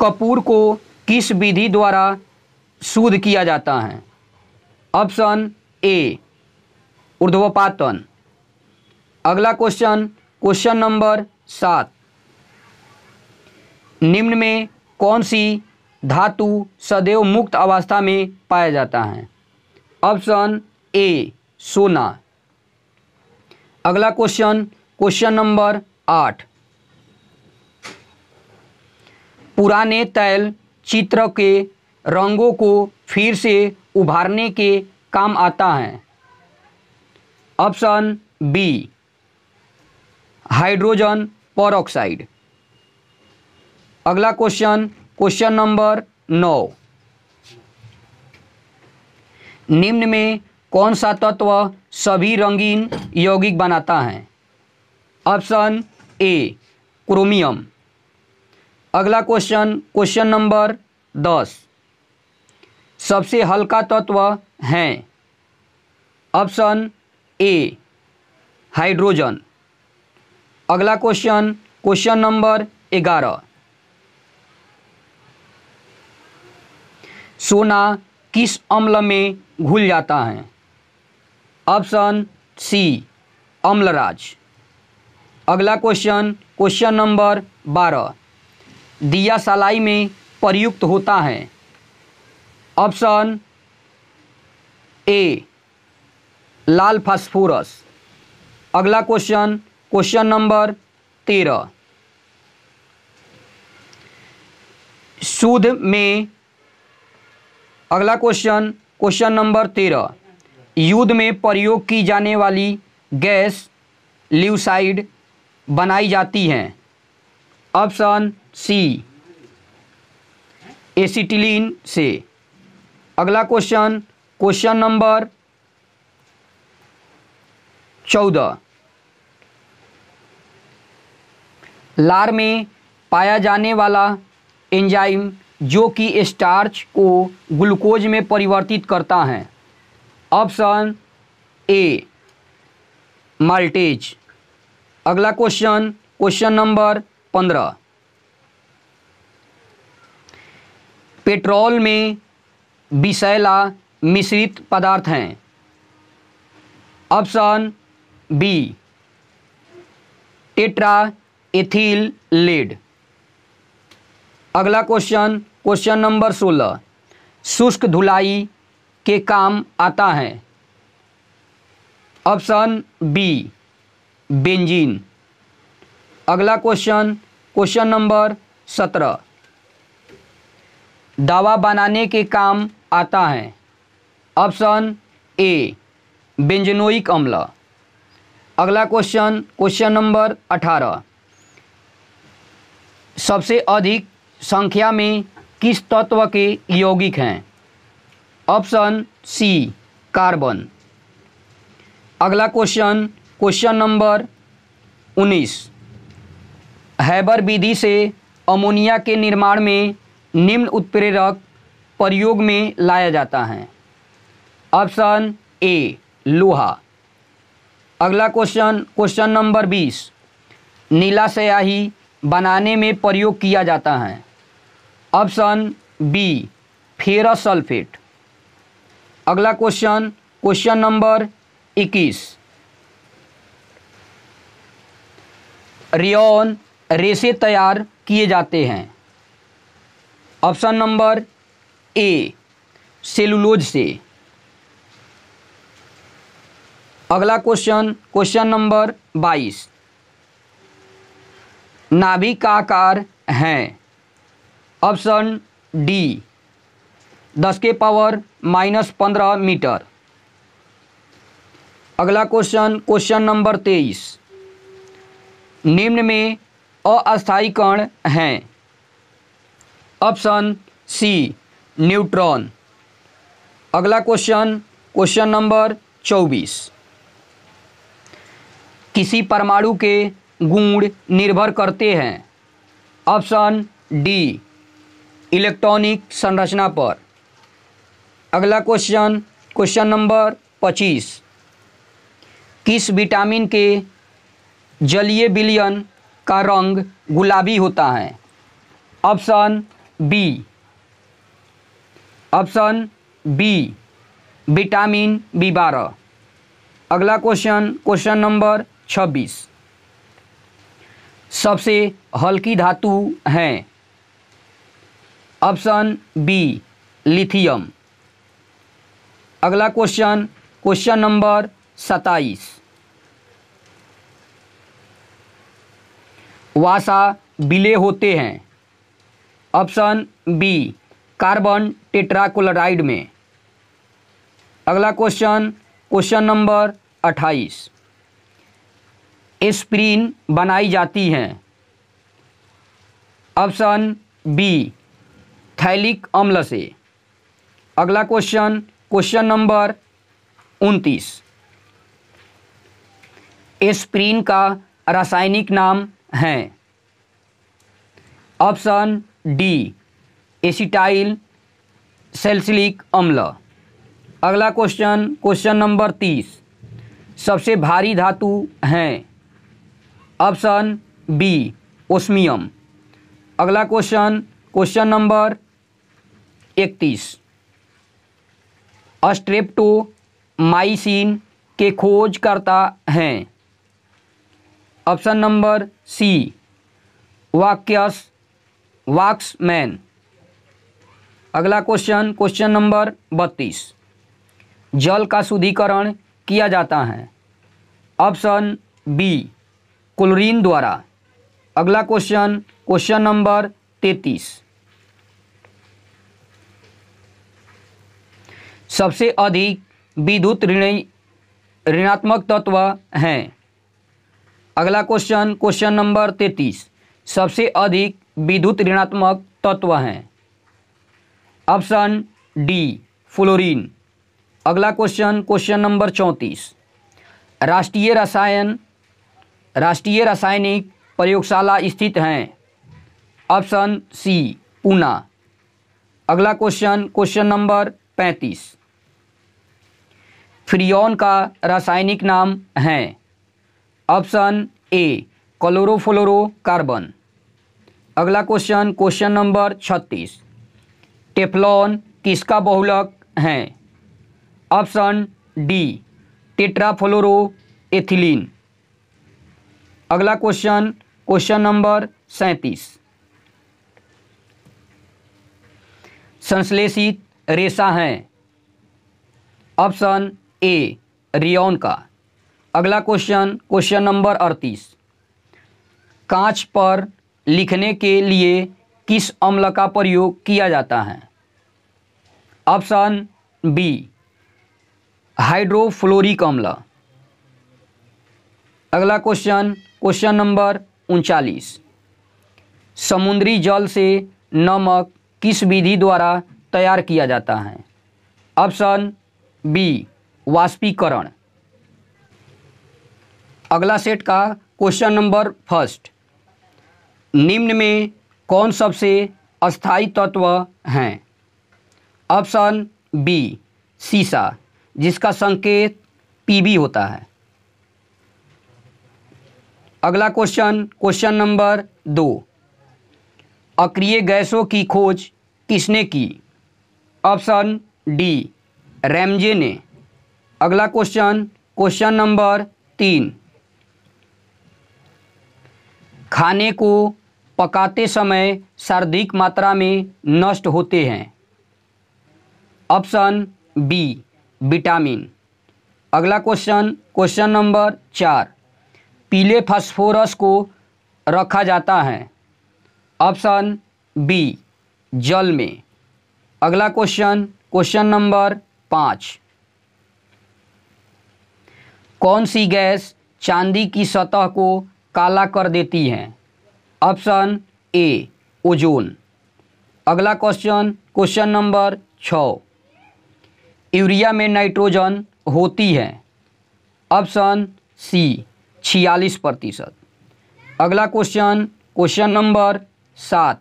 कपूर को किस विधि द्वारा शोध किया जाता है ऑप्शन ए ऊर्ध्वपातन अगला क्वेश्चन क्वेश्चन नंबर सात निम्न में कौन सी धातु सदैव मुक्त अवस्था में पाया जाता है ऑप्शन ए सोना अगला क्वेश्चन क्वेश्चन नंबर आठ पुराने तैल चित्र के रंगों को फिर से उभारने के काम आता है ऑप्शन बी हाइड्रोजन परऑक्साइड अगला क्वेश्चन क्वेश्चन नंबर नौ निम्न में कौन सा तत्व सभी रंगीन यौगिक बनाता है ऑप्शन ए क्रोमियम अगला क्वेश्चन क्वेश्चन नंबर दस सबसे हल्का तत्व हैं ऑप्शन ए हाइड्रोजन अगला क्वेश्चन क्वेश्चन नंबर ग्यारह सोना किस अम्ल में घुल जाता है ऑप्शन सी अम्लराज अगला क्वेश्चन क्वेश्चन नंबर बारह दिया सलाई में प्रयुक्त होता है ऑप्शन ए लाल फास्फोरस अगला क्वेश्चन क्वेश्चन नंबर तेरह शुद्ध में अगला क्वेश्चन क्वेश्चन नंबर तेरह युद्ध में प्रयोग की जाने वाली गैस ल्यूसाइड बनाई जाती हैं ऑप्शन सी एसिटिलीन से अगला क्वेश्चन क्वेश्चन नंबर चौदह लार में पाया जाने वाला एंजाइम जो कि स्टार्च को ग्लूकोज में परिवर्तित करता है ऑप्शन ए माल्टेज अगला क्वेश्चन क्वेश्चन नंबर पंद्रह पेट्रोल में विषैला मिश्रित पदार्थ हैं option B tetra ethyl lead अगला क्वेश्चन क्वेश्चन नंबर सोलह शुष्क धुलाई के काम आता है ऑप्शन बी बेंजीन अगला क्वेश्चन क्वेश्चन नंबर सत्रह दवा बनाने के काम आता है ऑप्शन ए बेंजनोइक अम्ल अगला क्वेश्चन क्वेश्चन नंबर अठारह सबसे अधिक संख्या में किस तत्व के यौगिक हैं ऑप्शन सी कार्बन अगला क्वेश्चन क्वेश्चन नंबर उन्नीस हैबर विधि से अमोनिया के निर्माण में निम्न उत्प्रेरक प्रयोग में लाया जाता है ऑप्शन ए लोहा अगला क्वेश्चन क्वेश्चन नंबर बीस नीला स्याही बनाने में प्रयोग किया जाता है ऑप्शन बी फेरा सल्फेट अगला क्वेश्चन क्वेश्चन नंबर इक्कीस रियोन रेसे तैयार किए जाते हैं ऑप्शन नंबर ए सेलुलोज से अगला क्वेश्चन क्वेश्चन नंबर बाईस नाभिक का आकार हैं ऑप्शन डी दस के पावर माइनस पंद्रह मीटर अगला क्वेश्चन क्वेश्चन नंबर तेईस निम्न में अस्थायी कण हैं ऑप्शन सी न्यूट्रॉन अगला क्वेश्चन क्वेश्चन नंबर चौबीस किसी परमाणु के गुण निर्भर करते हैं ऑप्शन डी इलेक्ट्रॉनिक संरचना पर अगला क्वेश्चन क्वेश्चन नंबर पच्चीस किस विटामिन के जलीय बिलियन का रंग गुलाबी होता है option B option B vitamin B बारह अगला क्वेश्चन क्वेश्चन नंबर छब्बीस सबसे हल्की धातु हैं ऑप्शन बी लिथियम अगला क्वेश्चन क्वेश्चन नंबर सताइस वासा बिले होते हैं ऑप्शन बी कार्बन टेट्राक्लोराइड में अगला क्वेश्चन क्वेश्चन नंबर अट्ठाईस स्प्रीन बनाई जाती हैं ऑप्शन बी थैलिक अम्ल से अगला क्वेश्चन क्वेश्चन नंबर उनतीस एस्प्रीन का रासायनिक नाम है ऑप्शन डी एसिटाइल सेल्सिलिक अम्ल अगला क्वेश्चन क्वेश्चन नंबर तीस सबसे भारी धातु हैं ऑप्शन बी ओस्मियम अगला क्वेश्चन क्वेश्चन नंबर इकतीस अस्ट्रेप्टोमाइसिन के खोजकर्ता हैं ऑप्शन नंबर सी वाक्यस वाक्समैन अगला क्वेश्चन क्वेश्चन नंबर बत्तीस जल का शुद्धिकरण किया जाता है ऑप्शन बी क्लोरीन द्वारा अगला क्वेश्चन क्वेश्चन नंबर तैतीस सबसे अधिक विद्युत ऋण ऋणात्मक तत्व हैं अगला क्वेश्चन क्वेश्चन नंबर तैतीस सबसे अधिक विद्युत ऋणात्मक तत्व हैं ऑप्शन डी फ्लोरीन अगला क्वेश्चन क्वेश्चन नंबर चौंतीस राष्ट्रीय रसायन राष्ट्रीय रासायनिक प्रयोगशाला स्थित हैं ऑप्शन सी पूना अगला क्वेश्चन क्वेश्चन नंबर पैंतीस फ्रियोन का रासायनिक नाम है ऑप्शन ए क्लोरोफ्लोरोकार्बन अगला क्वेश्चन क्वेश्चन नंबर छत्तीस टेफ्लॉन किसका बहुलक है ऑप्शन डी टेट्राफ्लोरो एथिलीन अगला क्वेश्चन क्वेश्चन नंबर सैंतीस संश्लेषित रेशा हैं ऑप्शन ए रियोन का अगला क्वेश्चन क्वेश्चन नंबर अड़तीस कांच पर लिखने के लिए किस अम्ल का प्रयोग किया जाता है ऑप्शन बी हाइड्रोफ्लोरिक अम्ल अगला क्वेश्चन क्वेश्चन नंबर उनचालीस समुद्री जल से नमक किस विधि द्वारा तैयार किया जाता है ऑप्शन बी वाष्पीकरण अगला सेट का क्वेश्चन नंबर फर्स्ट निम्न में कौन सबसे अस्थाई तत्व हैं ऑप्शन बी सीसा जिसका संकेत पीबी होता है अगला क्वेश्चन क्वेश्चन नंबर दो अक्रिय गैसों की खोज किसने की ऑप्शन डी रैमजे ने अगला क्वेश्चन क्वेश्चन नंबर तीन खाने को पकाते समय सर्दिक मात्रा में नष्ट होते हैं ऑप्शन बी विटामिन अगला क्वेश्चन क्वेश्चन नंबर चार पीले फास्फोरस को रखा जाता है ऑप्शन बी जल में अगला क्वेश्चन क्वेश्चन नंबर पाँच कौन सी गैस चांदी की सतह को काला कर देती है ऑप्शन ए ओजोन अगला क्वेश्चन क्वेश्चन नंबर छ यूरिया में नाइट्रोजन होती है ऑप्शन सी छियालीस प्रतिशत अगला क्वेश्चन क्वेश्चन नंबर सात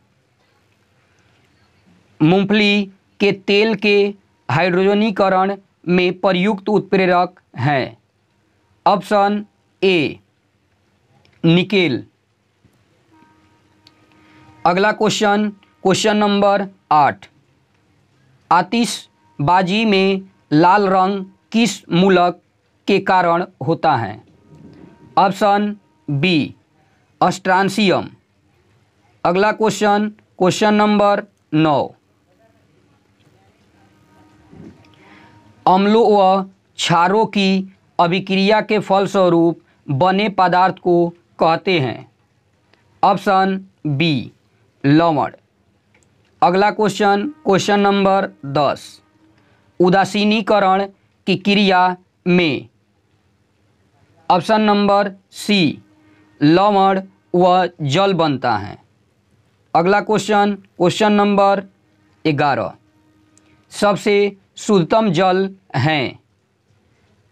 मूंगफली के तेल के हाइड्रोजनीकरण में प्रयुक्त उत्प्रेरक हैं ऑप्शन ए निकेल अगला क्वेश्चन क्वेश्चन नंबर आठ आतिशबाजी में लाल रंग किस मूलक के कारण होता है ऑप्शन बी अस्ट्रांसियम अगला क्वेश्चन क्वेश्चन नंबर नौ अम्लों व क्षारों की अभिक्रिया के फलस्वरूप बने पदार्थ को कहते हैं ऑप्शन बी लवण अगला क्वेश्चन क्वेश्चन नंबर दस उदासीनीकरण की क्रिया में ऑप्शन नंबर सी लवण व जल बनता है अगला क्वेश्चन क्वेश्चन नंबर ग्यारह सबसे शुद्धतम जल हैं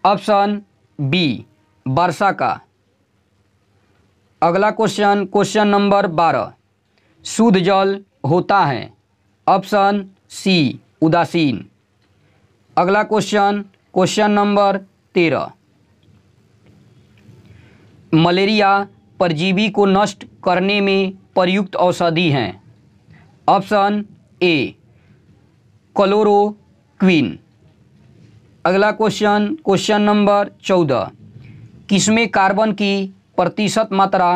ऑप्शन बी वर्षा का अगला क्वेश्चन क्वेश्चन नंबर बारह शुद्ध जल होता है ऑप्शन सी उदासीन अगला क्वेश्चन क्वेश्चन नंबर तेरह मलेरिया परजीवी को नष्ट करने में प्रयुक्त औषधि हैं ऑप्शन ए क्लोरोक्विन अगला क्वेश्चन क्वेश्चन नंबर चौदह किसमें कार्बन की प्रतिशत मात्रा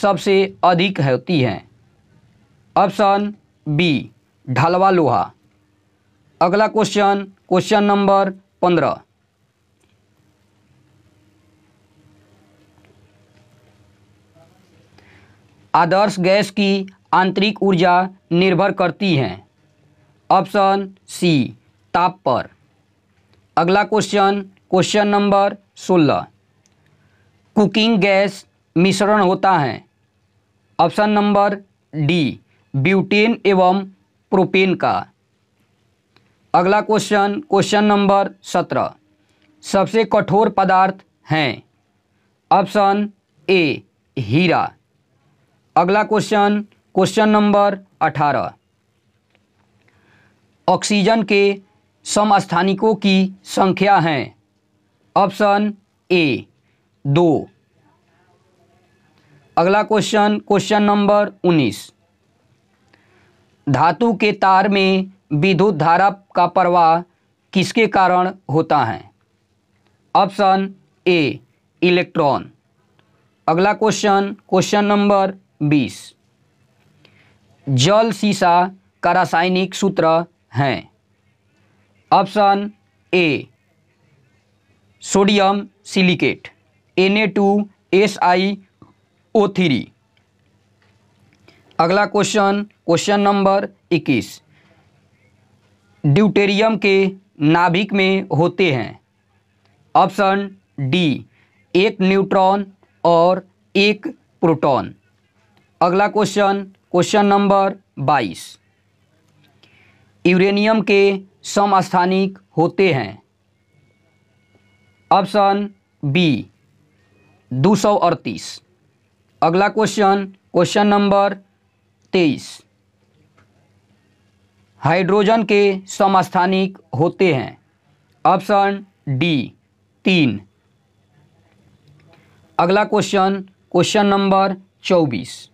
सबसे अधिक होती है ऑप्शन बी ढालवा लोहा अगला क्वेश्चन क्वेश्चन नंबर पंद्रह आदर्श गैस की आंतरिक ऊर्जा निर्भर करती है ऑप्शन सी ताप पर अगला क्वेश्चन क्वेश्चन नंबर सोलह कुकिंग गैस मिश्रण होता है ऑप्शन नंबर डी ब्यूटेन एवं प्रोपेन का अगला क्वेश्चन क्वेश्चन नंबर सत्रह सबसे कठोर पदार्थ हैं ऑप्शन ए हीरा अगला क्वेश्चन क्वेश्चन नंबर अठारह ऑक्सीजन के समस्थानिकों की संख्या है ऑप्शन ए दो अगला क्वेश्चन क्वेश्चन नंबर उन्नीस धातु के तार में विद्युत धारा का प्रवाह किसके कारण होता है ऑप्शन ए इलेक्ट्रॉन अगला क्वेश्चन क्वेश्चन नंबर बीस जल सीसा का रासायनिक सूत्र हैं option A sodium silicate N A two S I O three अगला क्वेश्चन क्वेश्चन नंबर इक्कीस ड्यूटेरियम के नाभिक में होते हैं ऑप्शन डी एक न्यूट्रॉन और एक प्रोटॉन अगला क्वेश्चन क्वेश्चन नंबर बाईस यूरेनियम के समस्थानिक होते हैं ऑप्शन बी दो सौ अड़तीस अगला क्वेश्चन क्वेश्चन नंबर तेईस हाइड्रोजन के समस्थानिक होते हैं ऑप्शन डी तीन अगला क्वेश्चन क्वेश्चन नंबर चौबीस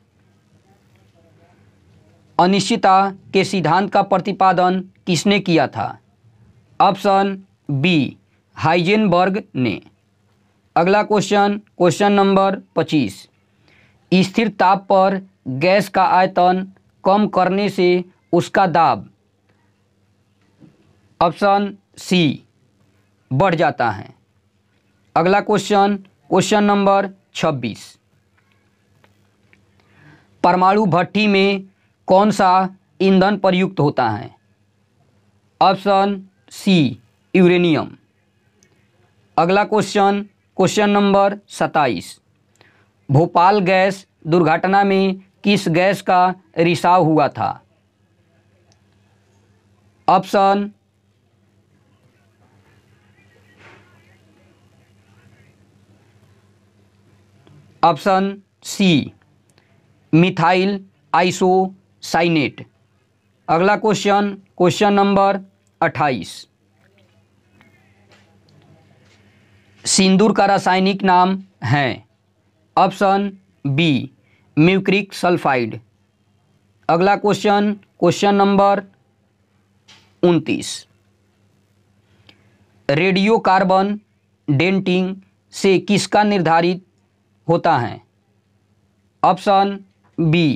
अनिश्चितता के सिद्धांत का प्रतिपादन किसने किया था ऑप्शन बी हाइजेनबर्ग ने अगला क्वेश्चन क्वेश्चन नंबर 25 स्थिर ताप पर गैस का आयतन कम करने से उसका दाब ऑप्शन सी बढ़ जाता है अगला क्वेश्चन क्वेश्चन नंबर 26 परमाणु भट्टी में कौन सा ईंधन प्रयुक्त होता है ऑप्शन सी यूरेनियम अगला क्वेश्चन क्वेश्चन नंबर सत्ताईस भोपाल गैस दुर्घटना में किस गैस का रिसाव हुआ था option option C methyl isocyanate अगला क्वेश्चन क्वेश्चन नंबर अट्ठाईस सिंदूर का रासायनिक नाम है ऑप्शन बी म्यूक्रिक सल्फाइड अगला क्वेश्चन क्वेश्चन नंबर उनतीस रेडियो कार्बन डेंटिंग से किसका निर्धारित होता है ऑप्शन बी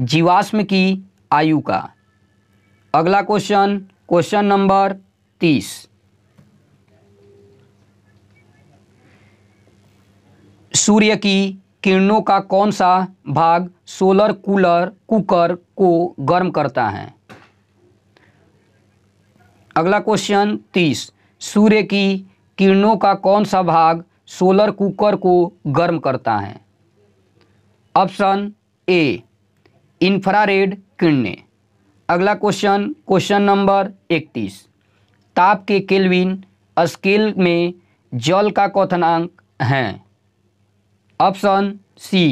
जीवाश्म की आयु का अगला क्वेश्चन क्वेश्चन नंबर तीस सूर्य की किरणों का कौन सा भाग सोलर कूलर कुकर को गर्म करता है अगला क्वेश्चन तीस सूर्य की किरणों का कौन सा भाग सोलर कुकर को गर्म करता है ऑप्शन ए इन्फ्रारेड किरणें अगला क्वेश्चन क्वेश्चन नंबर इकतीस ताप के केल्विन स्केल में जल का कथनांक हैं ऑप्शन सी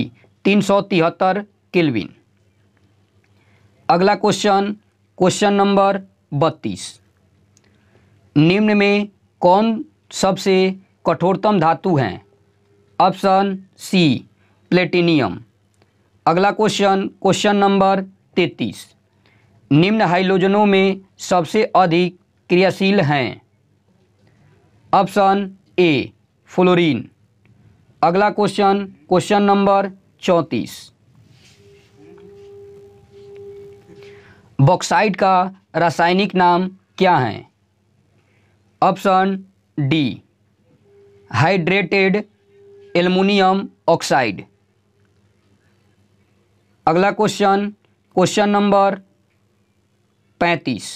तीन सौ तिहत्तर केल्विन अगला क्वेश्चन क्वेश्चन नंबर बत्तीस निम्न में कौन सबसे कठोरतम धातु हैं ऑप्शन सी प्लेटिनियम अगला क्वेश्चन क्वेश्चन नंबर तैतीस निम्न हाइलोजनों में सबसे अधिक क्रियाशील हैं ऑप्शन ए फ्लोरीन अगला क्वेश्चन क्वेश्चन नंबर चौंतीस बॉक्साइड का रासायनिक नाम क्या है option D hydrated aluminium oxide अगला क्वेश्चन क्वेश्चन नंबर पैंतीस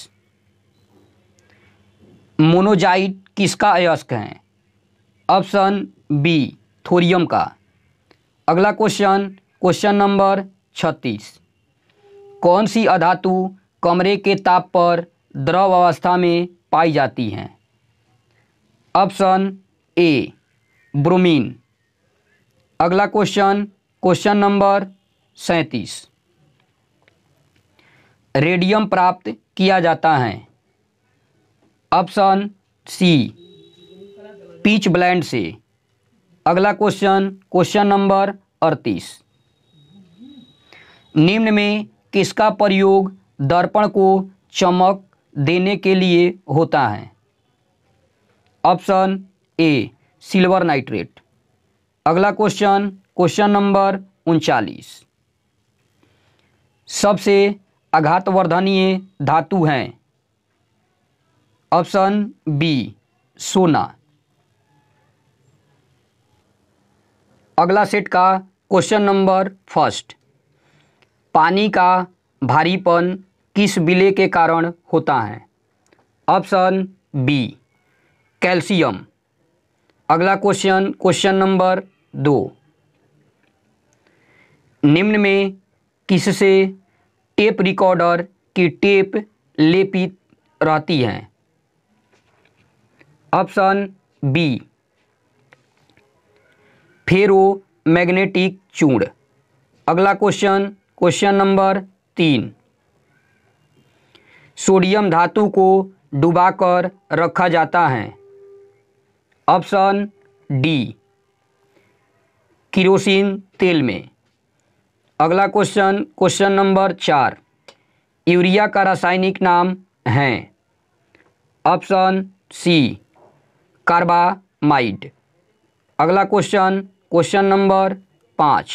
मोनोजाइट किसका अयस्क है ऑप्शन बी थोरियम का अगला क्वेश्चन क्वेश्चन नंबर छत्तीस कौन सी अधातु कमरे के ताप पर द्रव अवस्था में पाई जाती हैं ऑप्शन ए ब्रोमीन अगला क्वेश्चन क्वेश्चन नंबर सैतीस रेडियम प्राप्त किया जाता है ऑप्शन सी पीच ब्लैंड से अगला क्वेश्चन क्वेश्चन नंबर अड़तीस निम्न में किसका प्रयोग दर्पण को चमक देने के लिए होता है ऑप्शन ए सिल्वर नाइट्रेट अगला क्वेश्चन क्वेश्चन नंबर उनचालीस सबसे आघातवर्धनीय धातु हैं ऑप्शन बी सोना अगला सेट का क्वेश्चन नंबर फर्स्ट पानी का भारीपन किस बिले के कारण होता है ऑप्शन बी कैल्शियम अगला क्वेश्चन क्वेश्चन नंबर दो निम्न में किससे टेप रिकॉर्डर की टेप लेपित रहती है ऑप्शन बी फेरो मैग्नेटिक चूड़ अगला क्वेश्चन क्वेश्चन नंबर तीन सोडियम धातु को डुबाकर रखा जाता है ऑप्शन डी किरोसिन तेल में अगला क्वेश्चन क्वेश्चन नंबर चार यूरिया का रासायनिक नाम है ऑप्शन सी कार्बामाइड अगला क्वेश्चन क्वेश्चन नंबर पाँच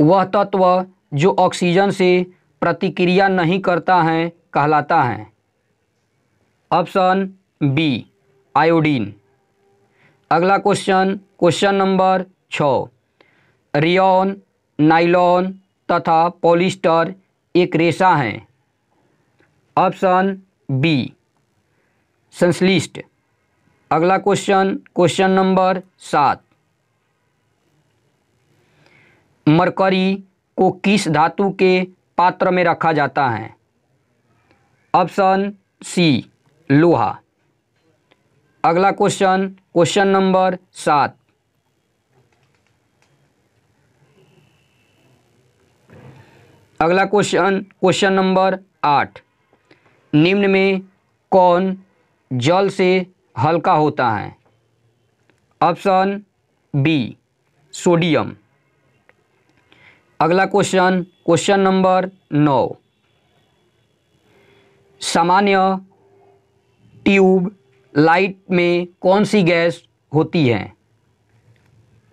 वह तत्व जो ऑक्सीजन से प्रतिक्रिया नहीं करता है कहलाता है ऑप्शन बी आयोडीन अगला क्वेश्चन क्वेश्चन नंबर छः रियोन नाइलॉन तथा पॉलिस्टर एक रेशा हैं ऑप्शन बी संश्लिष्ट अगला क्वेश्चन क्वेश्चन नंबर सात मरकरी को किस धातु के पात्र में रखा जाता है ऑप्शन सी लोहा अगला क्वेश्चन क्वेश्चन नंबर सात अगला क्वेश्चन क्वेश्चन नंबर आठ निम्न में कौन जल से हल्का होता है ऑप्शन बी सोडियम अगला क्वेश्चन क्वेश्चन नंबर नौ सामान्य ट्यूब लाइट में कौन सी गैस होती है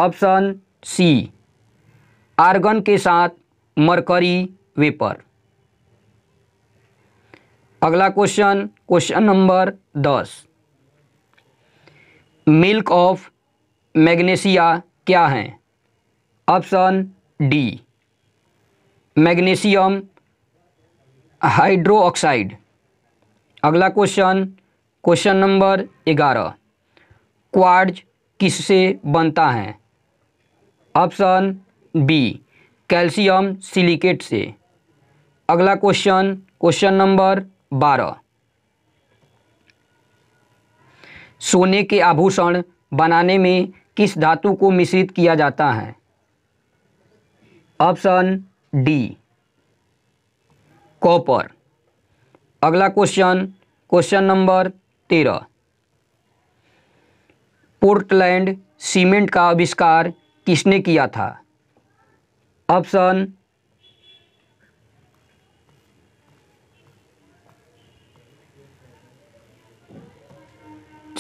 ऑप्शन सी आर्गन के साथ मरकरी वेपर अगला क्वेश्चन क्वेश्चन नंबर दस मिल्क ऑफ मैग्नेशिया क्या है ऑप्शन डी मैग्नीशियम हाइड्रोक्साइड अगला क्वेश्चन क्वेश्चन नंबर ग्यारह क्वार्ज किससे बनता है ऑप्शन बी कैल्शियम सिलिकेट से अगला क्वेश्चन क्वेश्चन नंबर बारह सोने के आभूषण बनाने में किस धातु को मिश्रित किया जाता है ऑप्शन डी कॉपर अगला क्वेश्चन क्वेश्चन नंबर तेरह पोर्टलैंड सीमेंट का आविष्कार किसने किया था ऑप्शन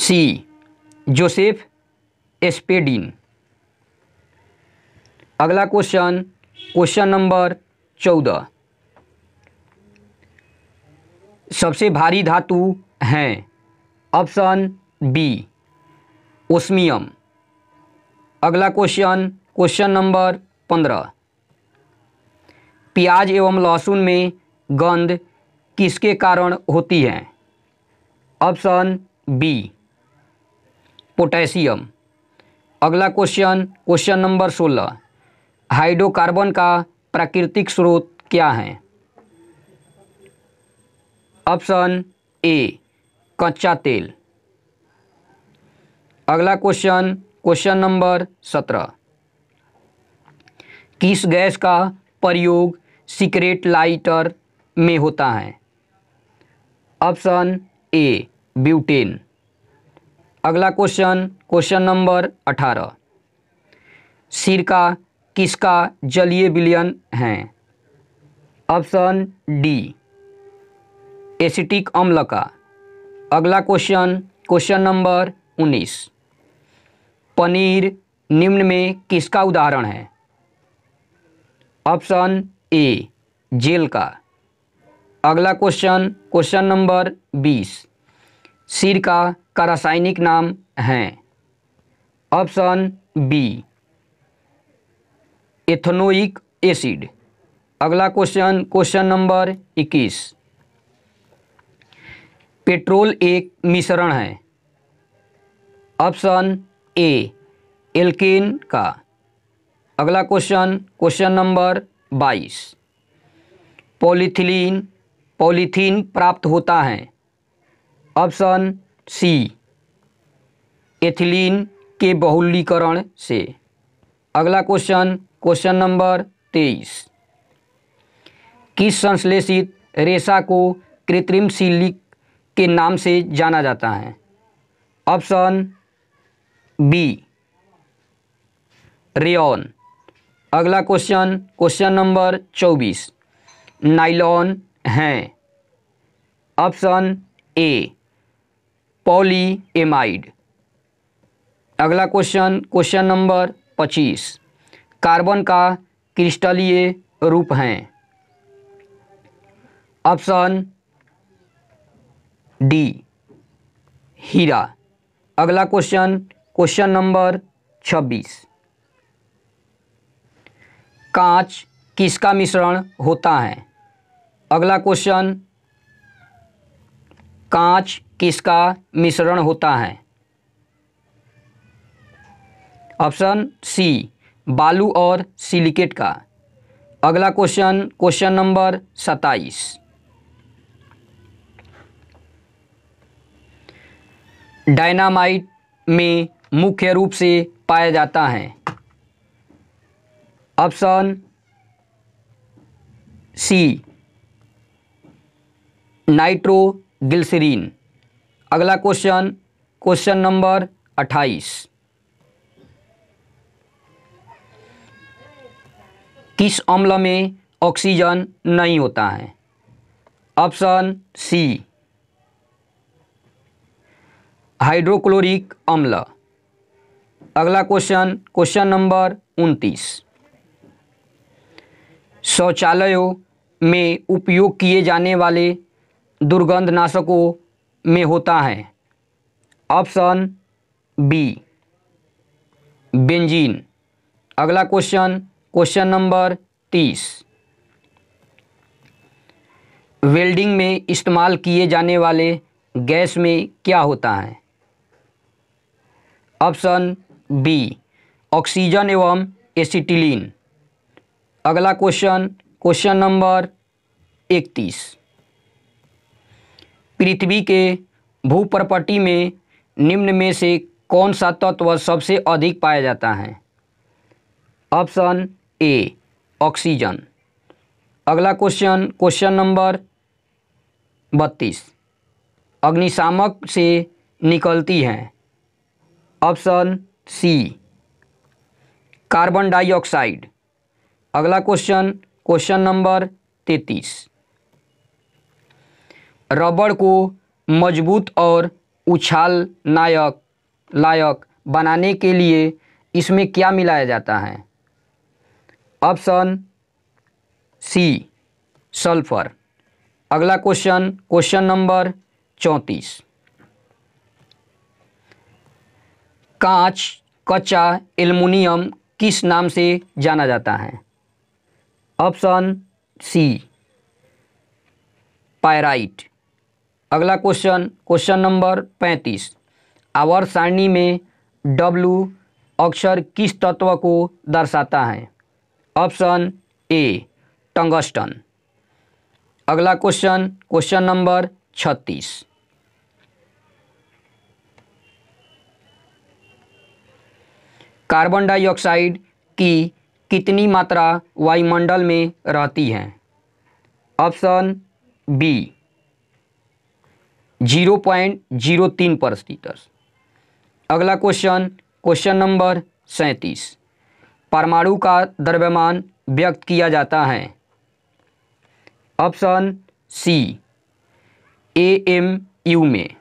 सी जोसेफ एस्पेडिन अगला क्वेश्चन क्वेश्चन नंबर चौदह सबसे भारी धातु हैं ऑप्शन बी ओस्मियम अगला क्वेश्चन क्वेश्चन नंबर पंद्रह प्याज एवं लहसुन में गंध किसके कारण होती है ऑप्शन बी पोटेशियम अगला क्वेश्चन क्वेश्चन नंबर सोलह हाइड्रोकार्बन का प्राकृतिक स्रोत क्या है ऑप्शन ए कच्चा तेल अगला क्वेश्चन क्वेश्चन नंबर सत्रह किस गैस का प्रयोग सिगरेट लाइटर में होता है ऑप्शन ए ब्यूटेन अगला क्वेश्चन क्वेश्चन नंबर अठारह सिरका किसका जलीय विलयन है ऑप्शन डी एसिटिक अम्ल का अगला क्वेश्चन क्वेश्चन नंबर उन्नीस पनीर निम्न में किसका उदाहरण है ऑप्शन ए जेल का अगला क्वेश्चन क्वेश्चन नंबर बीस सिरका का रासायनिक नाम है ऑप्शन बी एथनोइक एसिड अगला क्वेश्चन क्वेश्चन नंबर 21 पेट्रोल एक मिश्रण है ऑप्शन ए एल्केन का अगला question question number 22 polyethylene polythene प्राप्त होता है ऑप्शन सी एथिलीन के बहुलीकरण से अगला क्वेश्चन क्वेश्चन नंबर तेईस किस संश्लेषित रेशा को कृत्रिम सिलिक के नाम से जाना जाता है ऑप्शन बी रेन अगला क्वेश्चन क्वेश्चन नंबर चौबीस नाइलॉन हैं ऑप्शन ए पॉलीएमाइड अगला क्वेश्चन क्वेश्चन नंबर पच्चीस कार्बन का क्रिस्टलीय रूप हैं ऑप्शन डी हीरा अगला क्वेश्चन क्वेश्चन नंबर छब्बीस कांच किसका मिश्रण होता है अगला क्वेश्चन कांच किसका मिश्रण होता है ऑप्शन सी बालू और सिलिकेट का अगला क्वेश्चन क्वेश्चन नंबर सत्ताईस डायनामाइट में मुख्य रूप से पाया जाता है ऑप्शन सी नाइट्रो ग्लिसरीन अगला क्वेश्चन क्वेश्चन नंबर अट्ठाईस किस अम्ल में ऑक्सीजन नहीं होता है ऑप्शन सी हाइड्रोक्लोरिक अम्ल अगला क्वेश्चन क्वेश्चन नंबर उनतीस शौचालयों में उपयोग किए जाने वाले दुर्गंध नाशकों में होता है ऑप्शन बी बेंजीन अगला क्वेश्चन क्वेश्चन नंबर तीस वेल्डिंग में इस्तेमाल किए जाने वाले गैस में क्या होता है ऑप्शन बी ऑक्सीजन एवं एसिटिलीन अगला क्वेश्चन क्वेश्चन नंबर इकतीस पृथ्वी के भूप्रपटी में निम्न में से कौन सा तत्व सबसे अधिक पाया जाता है ऑप्शन ए ऑक्सीजन अगला क्वेश्चन क्वेश्चन नंबर बत्तीस अग्निशामक से निकलती हैं ऑप्शन सी कार्बन डाइऑक्साइड अगला क्वेश्चन क्वेश्चन नंबर तैतीस रबड़ को मजबूत और उछाल नायक लायक बनाने के लिए इसमें क्या मिलाया जाता है ऑप्शन सी सल्फर अगला क्वेश्चन क्वेश्चन नंबर चौंतीस कांच कच्चा एल्युमिनियम किस नाम से जाना जाता है ऑप्शन सी पायराइट अगला क्वेश्चन क्वेश्चन नंबर पैंतीस आवर सारणी में डब्लू अक्षर किस तत्व को दर्शाता है ऑप्शन ए टंगस्टन अगला क्वेश्चन क्वेश्चन नंबर छत्तीस कार्बन डाइऑक्साइड की कितनी मात्रा वायुमंडल में रहती है option B zero point zero तीन परसीटर्स अगला क्वेश्चन क्वेश्चन नंबर सैंतीस परमाणु का द्रव्यमान व्यक्त किया जाता है option C A M U में